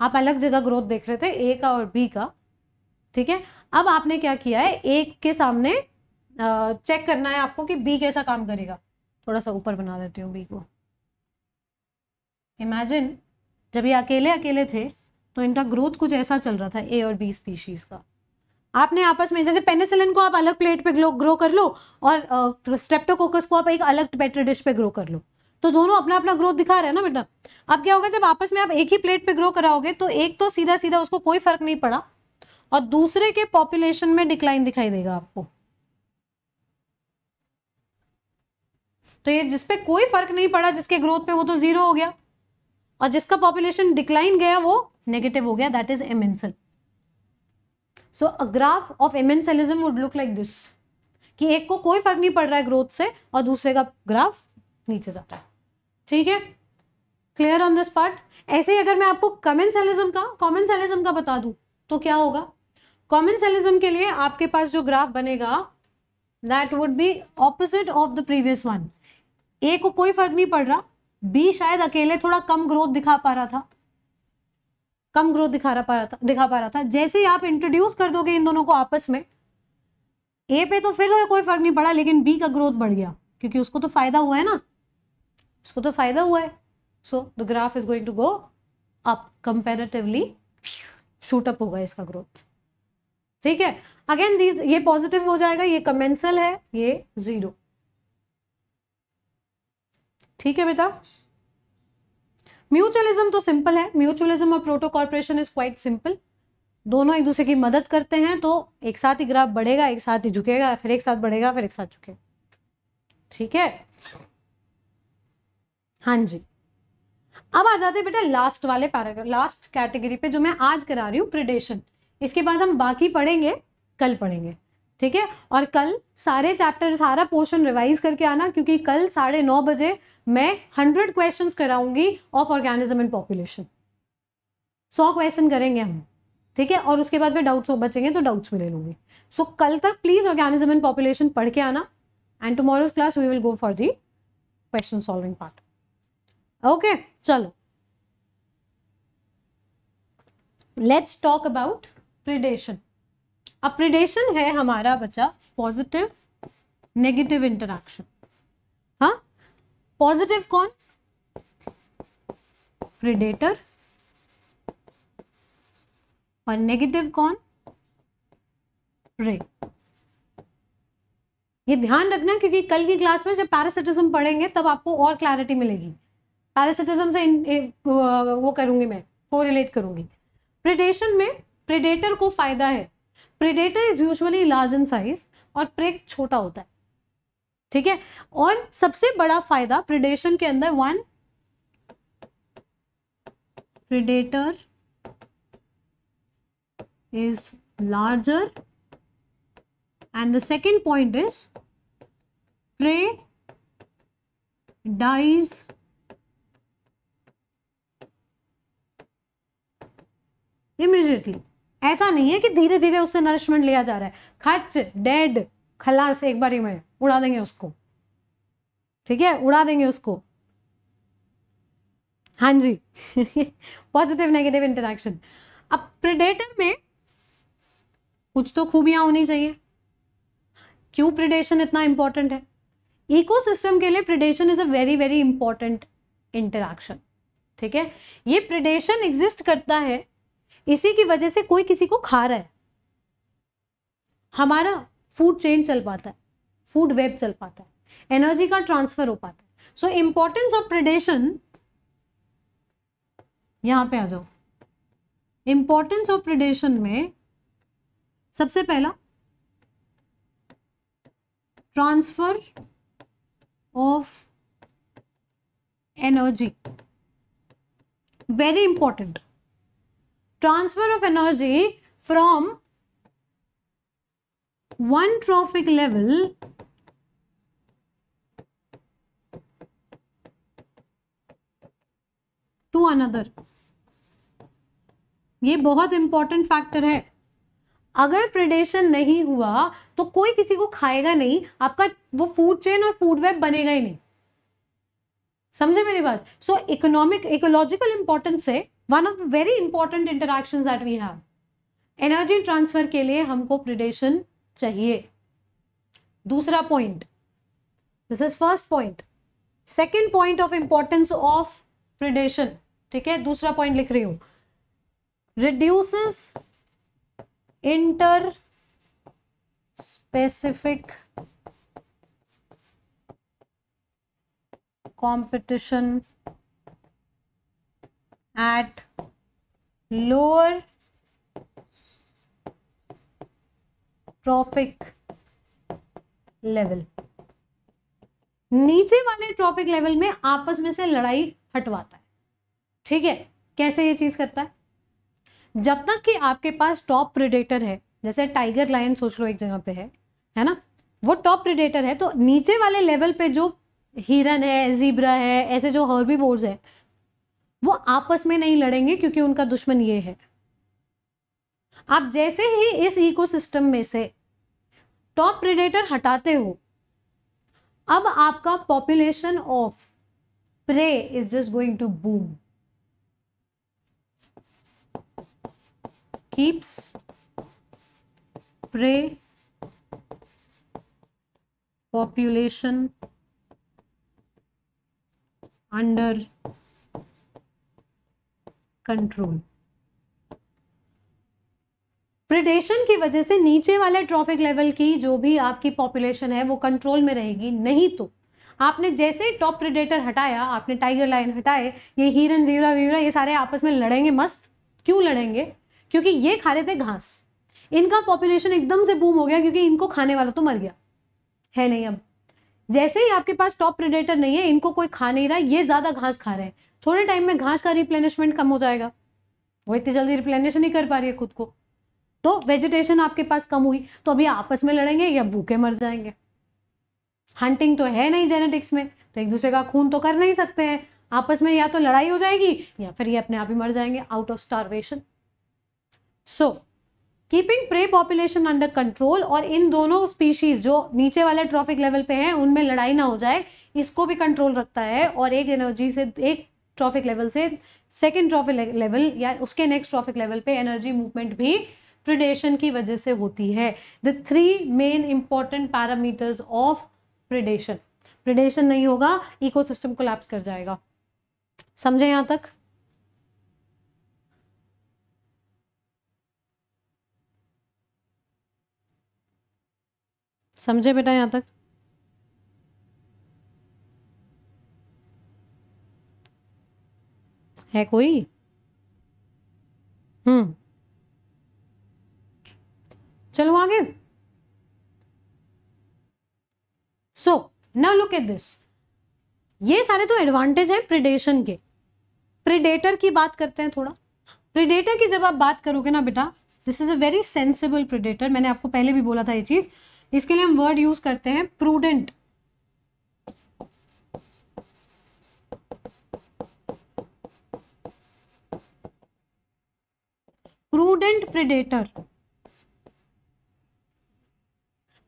आप अलग जगह ग्रोथ देख रहे थे ए का और बी का ठीक है अब आपने क्या किया है ए के सामने चेक करना है आपको कि बी कैसा काम करेगा थोड़ा सा ऊपर बना देती हूँ बी को इमेजिन जब ये अकेले अकेले थे तो इनका ग्रोथ कुछ ऐसा चल रहा था ए और बी स्पीशीज का आपने आपस में जैसे पेनिसिलिन को आप अलग प्लेट पे ग्रो कर लो और स्ट्रेप्टोकोकस को आप एक अलग बेटर डिश पे ग्रो कर लो तो दोनों अपना अपना ग्रोथ दिखा रहे हैं ना बेटा अब क्या होगा जब आपस में आप एक ही प्लेट पे ग्रो कराओगे तो एक तो सीधा सीधा उसको कोई फर्क नहीं पड़ा और दूसरे के पॉपुलेशन में डिक्लाइन दिखाई देगा आपको तो ये जिसपे कोई फर्क नहीं पड़ा जिसके ग्रोथ पे वो तो जीरो हो गया और जिसका पॉपुलेशन डिक्लाइन गया वो नेगेटिव हो गया that is amensal so a graph of amensalism would look like this कि एक को कोई फर्क नहीं पड़ रहा है ग्रोथ से और दूसरे का ग्राफ नीचे जा रहा है ठीक है क्लियर ऑन दिस पार्ट ऐसे ही अगर मैं आपको कमेंट सेलिज्म का कॉमन सेलिज्म का बता दूं तो क्या होगा कॉमन सेलिज्म के लिए आपके पास जो ग्राफ बनेगा that would be opposite of the previous one A को कोई फर्क नहीं पड़ रहा बी शायद अकेले थोड़ा कम ग्रोथ दिखा पा रहा था कम ग्रोथ दिखा रहा पा रहा था दिखा पा रहा था जैसे ही आप इंट्रोड्यूस कर दोगे इन दोनों को आपस में ए पे तो फिर कोई फर्क नहीं पड़ा लेकिन बी का ग्रोथ बढ़ गया क्योंकि उसको तो फायदा हुआ है ना उसको तो फायदा हुआ है so the graph is going to go up comparatively shoot up होगा इसका ग्रोथ ठीक है अगेन दीज ये पॉजिटिव हो जाएगा ये कमेंसल है ये जीरो ठीक है बेटा म्यूचुअलिज्म तो सिंपल है म्यूचुअलिज्म और proto corporation is quite simple दोनों एक दूसरे की मदद करते हैं तो एक साथ ही ग्राफ बढ़ेगा एक साथ ही झुकेगा फिर एक साथ बढ़ेगा फिर एक साथ झुकेगा ठीक है हाँ जी अब आ जाते बेटा लास्ट वाले पैराग्राफ लास्ट कैटेगरी पे जो मैं आज करा रही हूँ प्रिडेशन इसके बाद हम बाकी पढ़ेंगे कल पढ़ेंगे ठीक है और कल सारे चैप्टर सारा पोर्शन रिवाइज करके आना क्योंकि कल साढ़े नौ बजे मैं हंड्रेड क्वेश्चन कराऊंगी ऑफ ऑर्गेनिज्म एंड पॉपुलेशन सौ क्वेश्चन करेंगे हम ठीक है और उसके बाद फिर डाउट्स बचेंगे तो डाउट्स भी ले लूंगी सो so, कल तक प्लीज ऑर्गेनिज्म एंड पॉपुलेशन पढ़ के आना and tomorrow's class we will go for the question solving part okay चलो लेट्स टॉक अबाउट प्रिडेशन अब प्रिडेशन है हमारा बच्चा पॉजिटिव नेगेटिव इंटरक्शन हाँ पॉजिटिव कौन प्रिडेटर और नेगेटिव कौन प्रे ये ध्यान रखना क्योंकि कल की क्लास में जब पैरासिटिज्म पढ़ेंगे तब आपको और क्लैरिटी मिलेगी पैरासिटिज्म से इन, ए, वो करूंगी मैं को रिलेट करूंगी प्रिडेशन में प्रिडेटर को फायदा है predator is usually large in size और प्रेक छोटा होता है ठीक है और सबसे बड़ा फायदा प्रिडेशन के अंदर one predator is larger and the second point is prey dies immediately ऐसा नहीं है कि धीरे धीरे उससे नरिशमेंट लिया जा रहा है खच डेड खलास एक बारी में उड़ा देंगे उसको ठीक है उड़ा देंगे उसको हाँ जी पॉजिटिव नेगेटिव इंटरेक्शन अब प्रिडेटर में कुछ तो खूबियां होनी चाहिए क्यों प्रिडेशन इतना इंपॉर्टेंट है इकोसिस्टम के लिए predation is a very very important interaction ठीक है ये प्रिडेशन एग्जिस्ट करता है इसी की वजह से कोई किसी को खा रहा है हमारा फूड चेन चल पाता है फूड वेब चल पाता है एनर्जी का ट्रांसफर हो पाता है सो इंपॉर्टेंस ऑफ प्रेडेशन यहां पे आ जाओ इंपॉर्टेंस ऑफ प्रेडेशन में सबसे पहला transfer of energy very important transfer of energy from one trophic level to another ये बहुत इंपॉर्टेंट फैक्टर है अगर प्रेडेशन नहीं हुआ तो कोई किसी को खाएगा नहीं आपका वो फूड चेन और फूड वेब बनेगा ही नहीं समझे मेरी बात सो इकोनॉमिक इकोलॉजिकल इंपॉर्टेंस है one of the very important interaction that we have energy transfer के लिए हमको प्रिडेशन चाहिए दूसरा point this is first point second point of importance of predation ठीक है दूसरा पॉइंट लिख रही हूं reduce interspecific competition at lower trophic level नीचे वाले ट्रॉफिक लेवल में आपस में से लड़ाई हटवाता है ठीक है कैसे ये चीज करता है जब तक कि आपके पास टॉप प्रिडेटर है जैसे टाइगर लायन सोच लो एक जगह पे है है ना वो टॉप प्रिडेटर है तो नीचे वाले लेवल पे जो हिरन है जीब्रा है ऐसे जो हॉर्बी है वो आपस में नहीं लड़ेंगे क्योंकि उनका दुश्मन ये है आप जैसे ही इस इकोसिस्टम में से टॉप प्रेडेटर हटाते हो अब आपका population of prey is just going to boom keeps prey population under control predation की वजह से नीचे वाले ट्रॉफिक लेवल की जो भी आपकी पॉपुलेशन है वो कंट्रोल में रहेगी नहीं तो आपने जैसे टॉप प्रिडेटर हटाया आपने टाइगर लाइन हटाए ये हिरन जीवरा वीवरा ये सारे आपस में लड़ेंगे मस्त क्यों लड़ेंगे क्योंकि ये खा रहे थे घास इनका पॉपुलेशन एकदम से बूम हो गया क्योंकि इनको खाने वाला तो मर गया है नहीं अब जैसे ही आपके पास टॉप प्रिडेटर नहीं है इनको कोई खा नहीं रहा ये ज्यादा घास खा रहे हैं थोड़े टाइम में घास का रिप्लेनिशमेंट कम हो जाएगा वो इतनी जल्दी रिप्लेनिश नहीं कर पा रही है खुद को तो वेजिटेशन आपके पास कम हुई तो अभी आपस में लड़ेंगे या भूखे मर जाएंगे हंटिंग तो है नहीं जेनेटिक्स में तो एक दूसरे का खून तो कर नहीं सकते हैं आपस में या तो लड़ाई हो जाएगी या फिर ये अपने आप ही मर जाएंगे out of starvation so keeping prey population under control और इन दोनों स्पीशीज जो नीचे वाले ट्रॉफिक लेवल पे हैं उनमें लड़ाई ना हो जाए इसको भी कंट्रोल रखता है और एक एनर्जी से एक ट्रॉफिक लेवल से सेकेंड ट्रॉफिक लेवल या उसके नेक्स्ट ट्रॉफिक लेवल पे एनर्जी मूवमेंट भी प्रिडेशन की वजह से होती है the three main important parameters of predation predation नहीं होगा इकोसिस्टम कोलैप्स कर जाएगा समझे यहां तक समझे बेटा यहां तक है कोई हम्म चलो आगे सो ना लुक एट दिस ये सारे तो एडवांटेज हैं प्रिडेशन के प्रिडेटर की बात करते हैं थोड़ा प्रिडेटर की जब आप बात करोगे ना बेटा this is a very sensible predator मैंने आपको पहले भी बोला था ये चीज इसके लिए हम वर्ड यूज करते हैं प्रूडेंट प्रूडेंट प्रिडेटर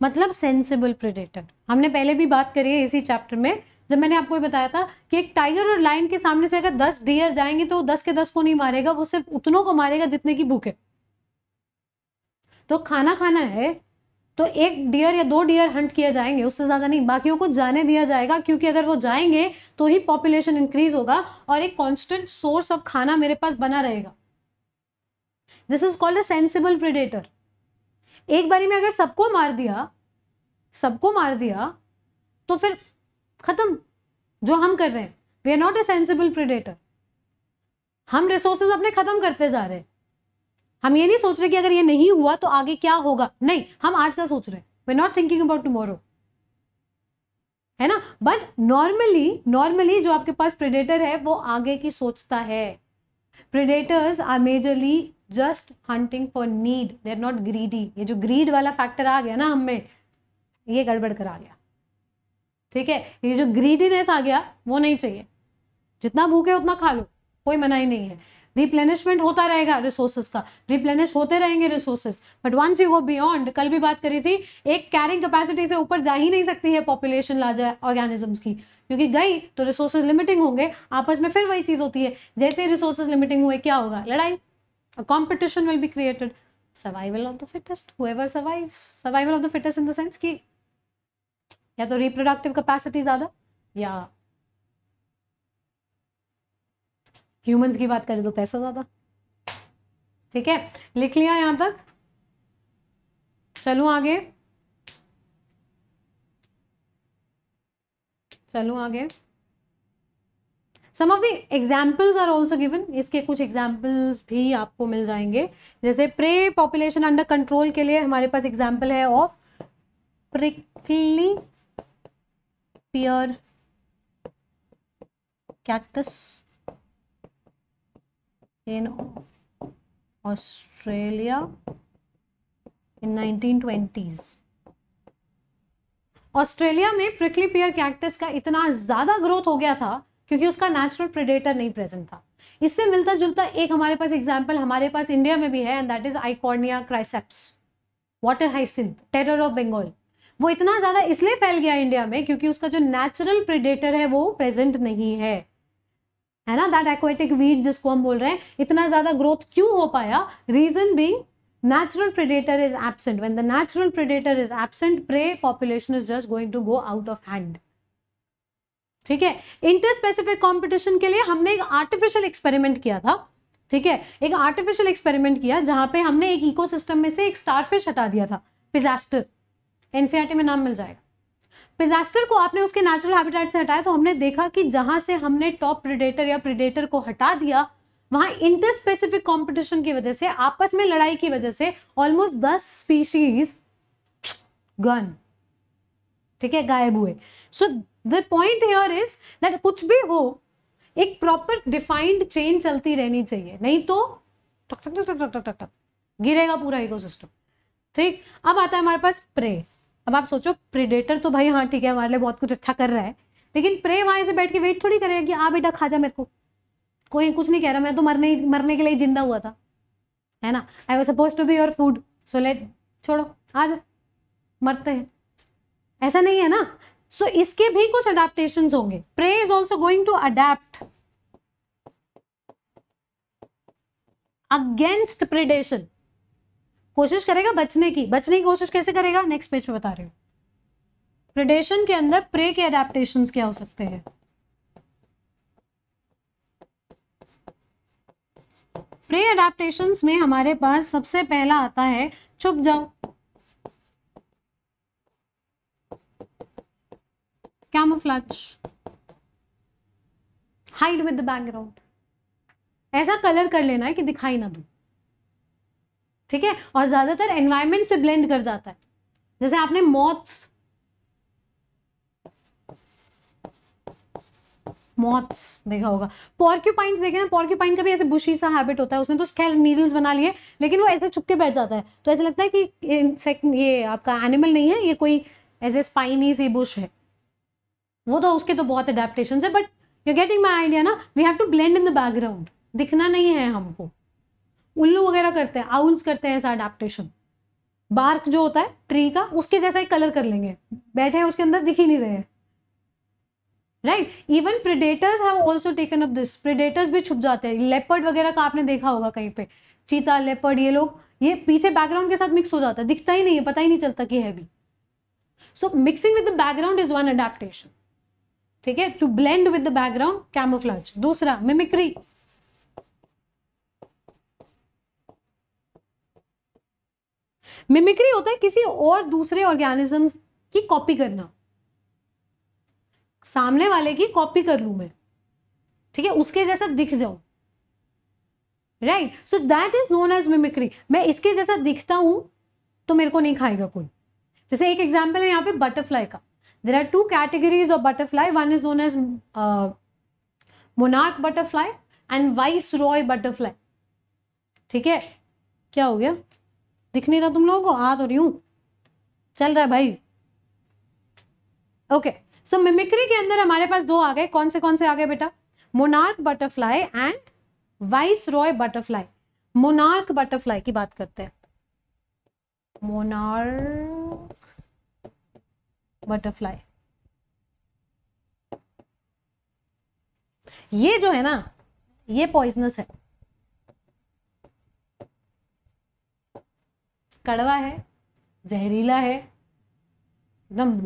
मतलब सेंसिबल प्रिडेटर हमने पहले भी बात करी है इसी चैप्टर में जब मैंने आपको बताया था कि एक टाइगर और लाइन के सामने से अगर दस डियर जाएंगे तो दस के दस को नहीं मारेगा वो सिर्फ उतनों को मारेगा जितने की भूखे तो खाना खाना है तो एक डियर या दो डियर हंट किया जाएंगे उससे ज़्यादा नहीं बाकियों को जाने दिया जाएगा क्योंकि अगर वो जाएंगे तो ही पॉपुलेशन इंक्रीज होगा और एक कांस्टेंट सोर्स ऑफ खाना मेरे पास बना रहेगा this is called a sensible predator एक बारी में अगर सबको मार दिया सबको मार दिया तो फिर खत्म जो हम कर रहे हैं we are not a sensible predator हम रिसोर्सेज अपने खत्म करते जा रहे हैं हम ये नहीं सोच रहे कि अगर ये नहीं हुआ तो आगे क्या होगा नहीं हम आज का सोच रहे हैं we are not thinking about tomorrow है ना बट नॉर्मली नॉर्मली जो आपके पास प्रिडेटर है वो आगे की सोचता है predators are majorly just hunting for need they are not greedy ये जो ग्रीड वाला फैक्टर आ गया ना हमें ये गड़बड़ कर आ गया ठीक है ये जो ग्रीडीनेस आ गया वो नहीं चाहिए जितना भूखे उतना खा लो कोई मनाही नहीं है रिप्लेनिशमेंट होता रहेगा रिसोर्सेज का रिप्लेनिश होते रहेंगे resources but once you go beyond कल भी बात करी थी एक कैरिंग कैपेसिटी से ऊपर जा ही नहीं सकती है पॉपुलेशन लार्जर ऑर्गेनिजम्स की क्योंकि गई तो रिसोर्सेज लिमिटिंग होंगे आपस में फिर वही चीज होती है जैसे रिसोर्सेज लिमिटिंग हुए क्या होगा लड़ाई a competition will be created survival of the fittest whoever survives survival of the fittest in the sense ki ya to reproductive capacity zyada ya humans ki baat kare to paisa zyada theek hai likh liya yahan tak chalu aage चलो आगे some of the examples are also given इसके कुछ examples भी आपको मिल जाएंगे जैसे pray population under control के लिए हमारे पास एग्जाम्पल है of prickly pear cactus Australia in nineteen 1920s. Australia में प्रिकली पियर कैक्टस का इतना ज़्यादा ग्रोथ हो गया था क्योंकि उसका नेचुरल प्रिडेटर नहीं प्रेजेंट था इससे मिलता जुलता एक हमारे पास एग्जाम्पल हमारे पास इंडिया में भी है and that is Eichhornia crassipes water hyacinth terror of Bengal वो इतना ज़्यादा इसलिए फैल गया इंडिया में क्योंकि उसका जो नेचुरल प्रिडेटर है वो प्रेजेंट नहीं है है ना दैट एक्वेटिक वीड जिसको हम बोल रहे हैं इतना ज़्यादा ग्रोथ क्यों हो पाया reason being natural predator is absent when the natural predator is absent prey population is just going to go out of hand ठीक है इंटर स्पेसिफिक कॉम्पिटिशन के लिए हमने एक आर्टिफिशियल एक्सपेरिमेंट किया था ठीक है एक आर्टिफिशियल एक्सपेरिमेंट किया जहां पे हमने एक इकोसिस्टम में से एक स्टारफिश हटा दिया था पिजास्टर एनसीआरटी e में नाम मिल जाएगा पिजास्टर को आपने उसके नेचुरल हैबिटेट से हटाया तो हमने देखा कि जहां से हमने टॉप प्रिडेटर या प्रिडेटर को हटा दिया वहां इंटर स्पेसिफिक कॉम्पिटिशन की वजह से आपस में लड़ाई की वजह से ऑलमोस्ट दस स्पीशीज गन ठीक है गायब हुए so so, the point here is that कुछ भी हो एक प्रॉपर डिफाइंड चेन चलती रहनी चाहिए नहीं तो टक टक टक टक टक टक टक गिरेगा पूरा इकोसिस्टम ठीक अब आता है हमारे पास प्रे अब आप सोचो प्रिडेटर तो भाई हाँ ठीक है हमारे लिए बहुत कुछ अच्छा कर रहा है लेकिन प्रे वहां से बैठ के वेट थोड़ी करेगा कि आ बेटा खा जा मेरे को कोई कुछ नहीं कह रहा मैं तो मरने मरने के लिए जिंदा हुआ था है ना I was suppose to be your food so let छोड़ो आ जा मरते हैं ऐसा नहीं है ना सो so, इसके भी कुछ अडेप्टेशन होंगे prey is also going to adapt against predation कोशिश करेगा बचने की बचने की कोशिश कैसे करेगा नेक्स्ट पेज पे बता रहे हो प्रिडेशन के अंदर प्रे के अडेप्टेशन क्या हो सकते हैं प्रे अडेप्टेशन में हमारे पास सबसे पहला आता है छुप जाओ camouflage hide with the background ऐसा कलर कर लेना है कि दिखाई ना दो ठीक है और ज्यादातर एनवायरमेंट से ब्लेंड कर जाता है जैसे आपने मॉथ्स मॉथ्स देखा होगा पॉर्क्यूपाइन देखे ना पॉर्क्यूपाइन का भी ऐसे बुशी सा हैबिट होता है उसने तो स्केल नीडल्स बना लिए लेकिन वो ऐसे छुपके बैठ जाता है तो ऐसे लगता है कि इंसेक्ट ये आपका एनिमल नहीं है ये कोई ऐसे स्पाइनी सी बुश है वो तो उसके तो बहुत अडेप्टेशन है but you getting my idea ना we have to blend in the background दिखना नहीं है हमको उल्लू वगैरह करते हैं आउल्स करते हैं ऐसा अडेप्टेशन बार्क जो होता है ट्री का उसके जैसा ही कलर कर लेंगे बैठे हैं उसके अंदर दिख ही नहीं रहे right even predators have also taken up this predators भी छुप जाते हैं लेपर्ड वगैरह का आपने देखा होगा कहीं पे चीता लेपर्ड ये लोग ये पीछे बैकग्राउंड के साथ मिक्स हो जाता है दिखता ही नहीं है पता ही नहीं चलता कि है भी so mixing with the background is one adaptation ठीक है to blend with the background camouflage दूसरा मिमिक्री मिमिक्री होता है किसी और दूसरे ऑर्गेनिज्म की कॉपी करना सामने वाले की कॉपी कर लू मैं ठीक है उसके जैसा दिख जाऊं right so that is known as mimicry मैं इसके जैसा दिखता हूं तो मेरे को नहीं खाएगा कोई जैसे एक एग्जाम्पल है यहां पे बटरफ्लाई का There are two categories of butterfly. One is known as uh, monarch butterfly and viceroy butterfly. ठीक है क्या हो गया दिख नहीं रहा तुम लोगों को आ तो रही हूँ चल रहा है भाई ओके सो मिमिक्री के अंदर हमारे पास दो आ गए कौन से कौन से आ गए बेटा monarch butterfly and viceroy butterfly monarch butterfly की बात करते हैं मोनार्क बटरफ्लाई ये जो है ना ये पॉइजनस है कड़वा है जहरीला है एकदम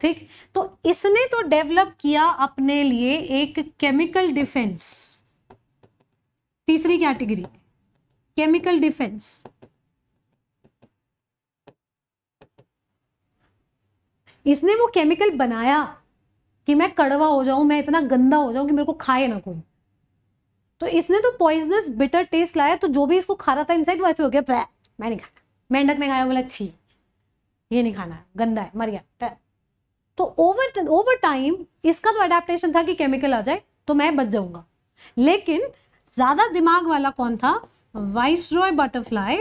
ठीक तो इसने तो डेवलप किया अपने लिए एक केमिकल डिफेंस तीसरी कैटेगरी केमिकल डिफेंस इसने वो केमिकल बनाया कि मैं कड़वा हो जाऊं मैं इतना गंदा हो जाऊं कि मेरे को खाए ना कोई तो इसने तो पॉइजनस बिटर टेस्ट लाया तो जो भी इसको खा रहा था इनसाइड वो ऐसे हो गया मैं नहीं खाना मेंढक ने खाया बोला छी ये नहीं खाना है गंदा है मर गया तो ओवर ओवर टाइम इसका तो अडेप्टेशन था कि केमिकल आ जाए तो मैं बच जाऊंगा लेकिन ज्यादा दिमाग वाला कौन था viceroy butterfly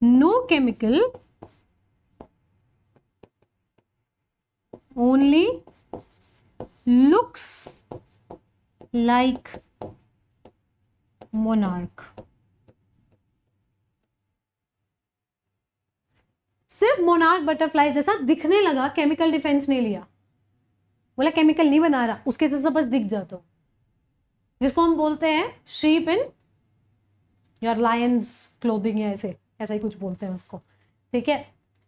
no chemical only looks like monarch सिर्फ मोनार्क बटरफ्लाई जैसा दिखने लगा केमिकल डिफेंस नहीं लिया बोला केमिकल नहीं बना रहा उसके जैसा बस दिख जाता जिसको हम बोलते हैं शीप इन योर लायंस या ऐसे ऐसा ही कुछ बोलते हैं उसको ठीक है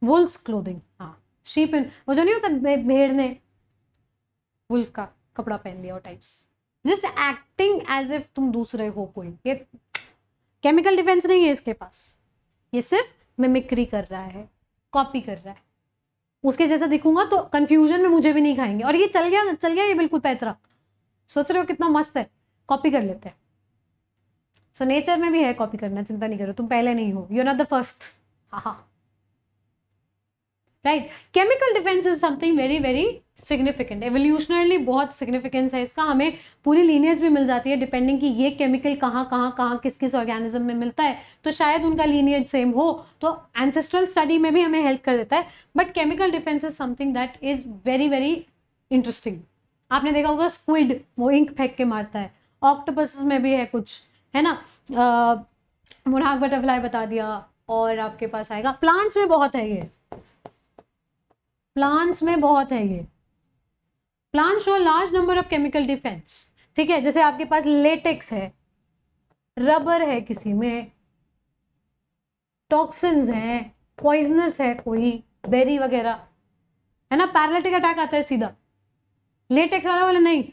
वुल्स क्लोदिंग हाँ शीप इन वो जो नहीं होता भेड़ ने वुल्फ का कपड़ा पहन लिया और types just acting as if तुम दूसरे हो कोई ये केमिकल डिफेंस नहीं है इसके पास ये सिर्फ मिमिक्री कर रहा है कॉपी कर रहा है उसके जैसा दिखूंगा तो कंफ्यूजन में मुझे भी नहीं खाएंगे और ये चल गया चल गया ये बिल्कुल पैतरा सोच रहे हो कितना मस्त है कॉपी कर लेते हैं सो नेचर में भी है कॉपी करना चिंता नहीं करो तुम पहले नहीं हो यू नॉट द फर्स्ट हा right chemical defence is something very very significant evolutionarily बहुत सिग्निफिकेंस है इसका हमें पूरी लीनियज भी मिल जाती है डिपेंडिंग कि ये केमिकल कहाँ कहाँ कहाँ किस किस ऑर्गेनिज्म में मिलता है तो शायद उनका लीनियज सेम हो तो एंसेस्ट्रल स्टडी में भी हमें हेल्प कर देता है but chemical defence is something that is very very interesting आपने देखा होगा स्क्विड वो इंक फेंक के मारता है ऑक्टोपस में भी है कुछ है ना मुनाक बटरफ्लाई बता दिया और आपके पास आएगा प्लांट्स में बहुत है ये प्लांट्स में बहुत है ये plants show large number of chemical defence ठीक है जैसे आपके पास लेटेक्स है रबर है किसी में टॉक्सिन्स हैं पॉइजनस है कोई बेरी वगैरह है ना पैरालिटिक अटैक आता है सीधा लेटेक्स वाला वाला नहीं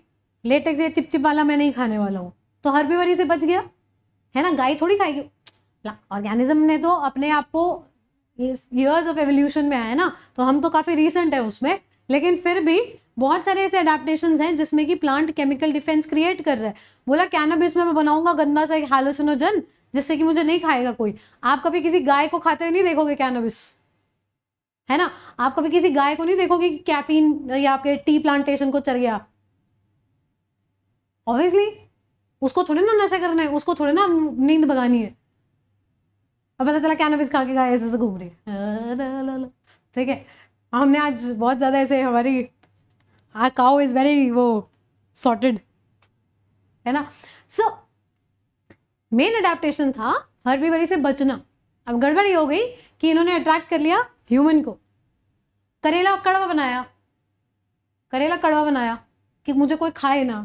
लेटेक्स ये चिपचिप वाला मैं नहीं खाने वाला हूँ तो हर बीमारी से बच गया है ना गाय थोड़ी खाएगी ऑर्गेनिज्म ने तो अपने आप को ईयर्स ऑफ एवोल्यूशन में आया ना तो हम तो काफ़ी रिसेंट है उसमें लेकिन फिर भी बहुत सारे ऐसे अडेप्टेशन हैं जिसमें कि प्लांट केमिकल डिफेंस क्रिएट कर रहा है बोला कैनबिस में मैं बनाऊंगा गंदा सा एक हालोसिनोजन जिससे कि मुझे नहीं खाएगा कोई आप कभी किसी गाय को खाते हुए नहीं देखोगे कैनबिस है ना आप कभी किसी गाय को नहीं देखोगे कि कैफीन या आपके टी प्लांटेशन को चढ़ गया ऑब्वियसली उसको थोड़े ना नशा करना है उसको थोड़े ना नींद भगानी है अब पता चला कैनबिस खा के गाय ऐसे घूम रही ठीक है हमने आज बहुत ज़्यादा ऐसे हमारी आर काओ इज़ वेरी वो सॉर्टेड है ना सो मेन अडेप्टेशन था हर बीमारी से बचना अब गड़बड़ी हो गई कि इन्होंने अट्रैक्ट कर लिया ह्यूमन को करेला कड़वा बनाया करेला कड़वा बनाया कि मुझे कोई खाए ना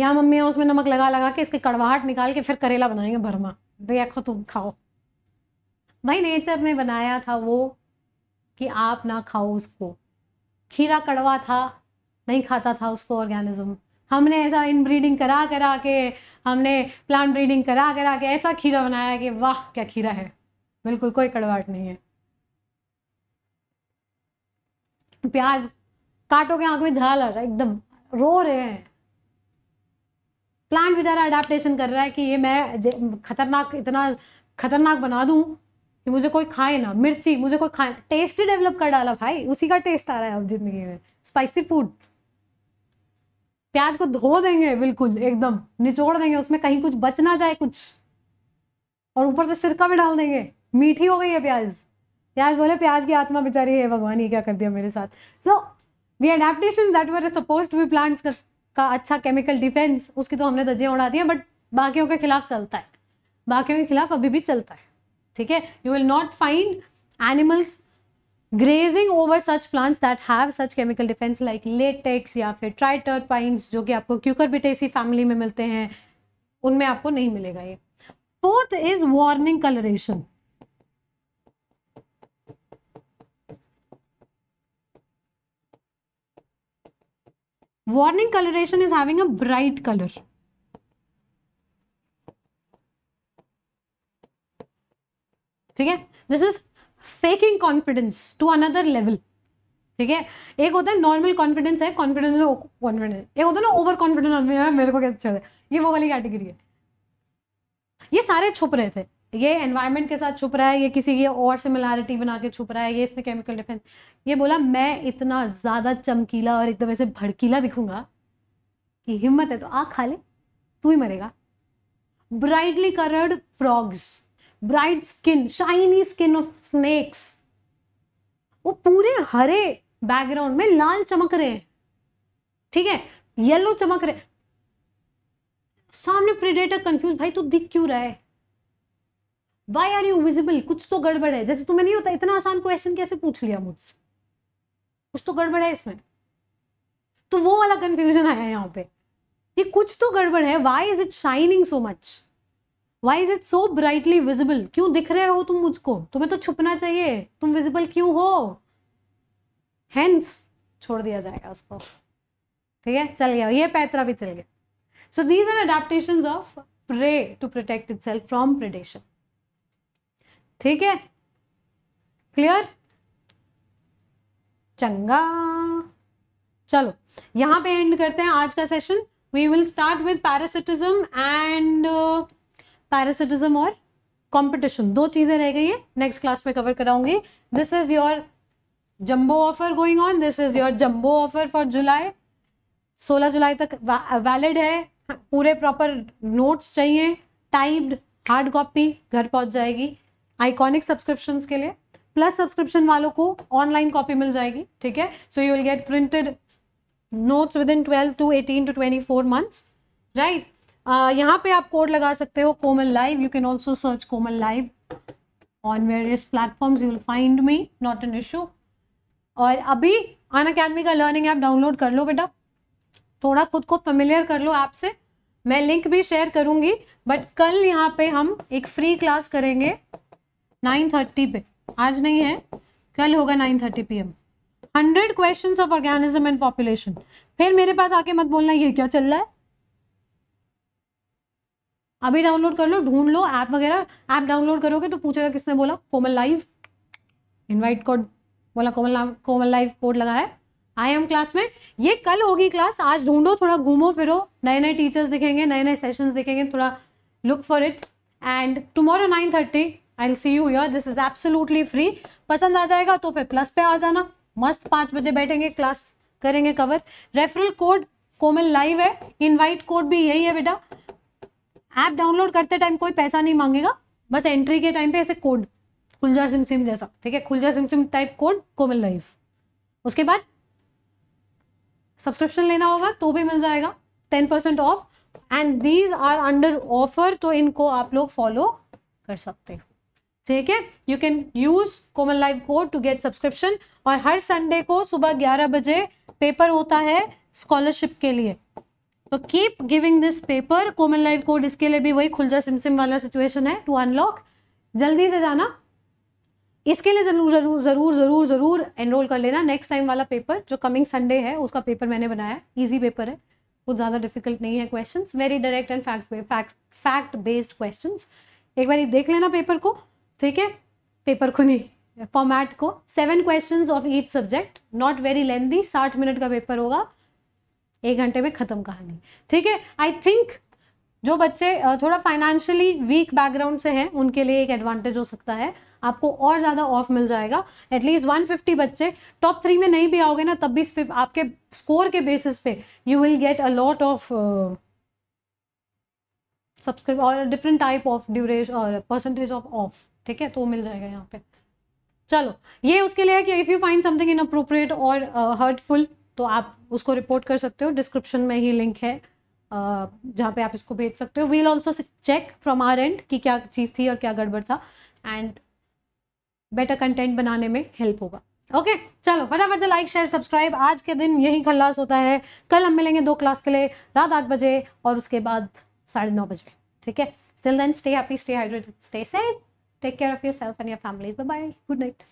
या मम्मी उसमें नमक लगा लगा के इसकी कड़वाहट निकाल के फिर करेला बनाएंगे भरमा देखो तुम खाओ भाई नेचर ने बनाया था वो कि आप ना खाओ उसको खीरा कड़वा था नहीं खाता था उसको ऑर्गेनिज्म हमने ऐसा इन ब्रीडिंग करा करा के हमने प्लांट ब्रीडिंग करा करा के ऐसा खीरा बनाया कि वाह क्या खीरा है बिल्कुल कोई कड़वाहट नहीं है प्याज काटो के आंख में झाल आ रहा है एकदम रो रहे हैं प्लांट बेचारा अडाप्टेशन कर रहा है कि ये मैं खतरनाक इतना खतरनाक बना दूँ कि मुझे कोई खाए ना मिर्ची मुझे कोई खाए टेस्ट ही डेवलप कर डाला भाई उसी का टेस्ट आ रहा है अब जिंदगी में स्पाइसी फूड प्याज को धो देंगे बिल्कुल एकदम निचोड़ देंगे उसमें कहीं कुछ बच ना जाए कुछ और ऊपर से सिरका भी डाल देंगे मीठी हो गई है प्याज प्याज बोले प्याज की आत्मा बेचारी है भगवान ये क्या कर दिया मेरे साथ so the adaptation that were suppose to be plants का अच्छा केमिकल डिफेंस उसकी तो हमने दजियाँ उड़ा दी बट बाकियों के खिलाफ चलता है बाकियों के खिलाफ अभी भी चलता है ठीक है you will not find animals grazing over such plants that have such chemical defence like latex या फिर ट्राइटर पाइंस जो कि आपको बिटेसी फैमिली में मिलते हैं उनमें आपको नहीं मिलेगा ये fourth is warning coloration warning coloration is having a bright colour ठीक है this is faking confidence to another level ठीक है एक होता है नॉर्मल कॉन्फिडेंस है कॉन्फिडेंस कॉन्फिडेंस एक होता है ना ओवर कॉन्फिडेंस मेरे को कैसे चढ़े अच्छा ये वो वाली कैटेगरी है ये सारे छुप रहे थे ये एनवायरमेंट के साथ छुप रहा है ये किसी ये और सिमिलैरिटी बना के छुप रहा है ये इसमें केमिकल डिफेंस ये बोला मैं इतना ज़्यादा चमकीला और एकदम ऐसे भड़कीला दिखूंगा कि हिम्मत है तो आ खा ले तू ही मरेगा brightly coloured frogs bright skin shiny skin of snakes वो पूरे हरे बैकग्राउंड में लाल चमक रहे हैं ठीक है येलो चमक रहे सामने प्रिडेटर कंफ्यूज भाई तू दिख क्यों रहा है वाई आर यू विजिबल कुछ तो गड़बड़ है जैसे तुम्हें नहीं होता इतना आसान क्वेश्चन कैसे पूछ लिया मुझसे कुछ तो गड़बड़ है इसमें तो वो वाला कंफ्यूजन आया यहाँ पे ये कुछ तो गड़बड़ है why is it shining so much why is it so brightly visible क्यों दिख रहे हो तुम मुझको तुम्हें तो छुपना चाहिए तुम विजिबल क्यों हो हेंस छोड़ दिया जाएगा उसको ठीक है चल गया ये पैतरा भी चल गया so these are adaptation of prey to protect itself from predation ठीक है क्लियर चंगा चलो यहां पे एंड करते हैं आज का session we will start with parasitism and parasitism और कंपटीशन दो चीजें रह गई है नेक्स्ट क्लास में कवर कराऊंगी this is your jumbo offer going on this is your jumbo offer for July 16 जुलाई तक वैलिड है पूरे प्रॉपर नोट्स चाहिए टाइप्ड हार्ड कॉपी घर पहुंच जाएगी आइकॉनिक सब्सक्रिप्शन के लिए प्लस सब्सक्रिप्शन वालों को ऑनलाइन कॉपी मिल जाएगी ठीक है so you will get printed notes within twelve to eighteen to twenty four months right यहाँ पे आप कोड लगा सकते हो Komal live you can also search Komal live on various platforms you will find me not an issue और अभी Unacademy का learning app download कर लो बेटा थोड़ा खुद को फेमिलियर कर लो आपसे मैं लिंक भी शेयर करूंगी बट कल यहाँ पे हम एक फ्री क्लास करेंगे नाइन थर्टी पे आज नहीं है कल होगा nine thirty P M hundred question of organism and population फिर मेरे पास आके मत बोलना ये क्या चल रहा है अभी डाउनलोड कर लो ढूंढ लो ऐप वगैरह ऐप डाउनलोड करोगे तो पूछेगा किसने बोला कोमल लाइव इनवाइट कोड बोला कोमल कोमल लाइव कोड लगा है आई एम क्लास में ये कल होगी क्लास आज ढूंढो थोड़ा घूमो फिरो नए नए टीचर्स दिखेंगे नए नए सेशंस दिखेंगे थोड़ा look for it and tomorrow nine thirty I see you यर दिस इज एब्सोलूटली फ्री पसंद आ जाएगा तो फिर प्लस पे आ जाना मस्त पाँच बजे बैठेंगे क्लास करेंगे cover referral code Komal live है इनवाइट कोड भी यही है बेटा ऐप डाउनलोड करते टाइम कोई पैसा नहीं मांगेगा बस एंट्री के टाइम पे ऐसे कोड खुलजा सिम सिम जैसा ठीक है खुलजा सिम सिम टाइप कोड कोमल लाइव उसके बाद सब्सक्रिप्शन लेना होगा तो भी मिल जाएगा ten percent off and these are under offer तो इनको आप लोग फॉलो कर सकते हो ठीक है you can use Komal live code to get subscription और हर संडे को सुबह ग्यारह बजे पेपर होता है स्कॉलरशिप के लिए तो keep giving this paper Komal live code इसके लिए भी वही खुलजा सिमसिम वाला सिचुएशन है टू अनलॉक जल्दी से जाना इसके लिए जरूर जरूर जरूर जरूर जरूर एनरोल कर लेना नेक्स्ट टाइम वाला पेपर जो कमिंग संडे है उसका पेपर मैंने बनाया इजी पेपर है कुछ ज़्यादा डिफिकल्ट नहीं है questions very direct and fact fact based questions एक बार देख लेना पेपर को ठीक है पेपर खुनी फॉर्मेट को seven questions of each subject not very lengthy साठ मिनट का पेपर होगा एक घंटे में ख़त्म कहानी ठीक है आई थिंक जो बच्चे थोड़ा फाइनेंशियली वीक बैकग्राउंड से हैं उनके लिए एक एडवांटेज हो सकता है आपको और ज़्यादा ऑफ मिल जाएगा एटलीस्ट वन फिफ्टी बच्चे टॉप थ्री में नहीं भी आओगे ना तब भी आपके स्कोर के बेसिस पे you will get a lot of subscription और डिफरेंट टाइप ऑफ ड्यूरेशन और परसेंटेज ऑफ ऑफ ठीक है तो मिल जाएगा यहाँ पे चलो ये उसके लिए कि if you find something appropriate और हर्टफुल तो आप उसको रिपोर्ट कर सकते हो डिस्क्रिप्शन में ही लिंक है uh, जहाँ पे आप इसको भेज सकते हो we'll also check from our end कि क्या चीज़ थी और क्या गड़बड़ था एंड बेटर कंटेंट बनाने में हेल्प होगा ओके okay, चलो फटाफट से लाइक शेयर सब्सक्राइब आज के दिन यही खल्लास होता है कल हम मिलेंगे दो क्लास के लिए रात आठ बजे और उसके बाद साढ़े नौ बजे ठीक है चल then stay happy stay hydrated stay safe Take care of yourself and your family. Bye bye. Good night.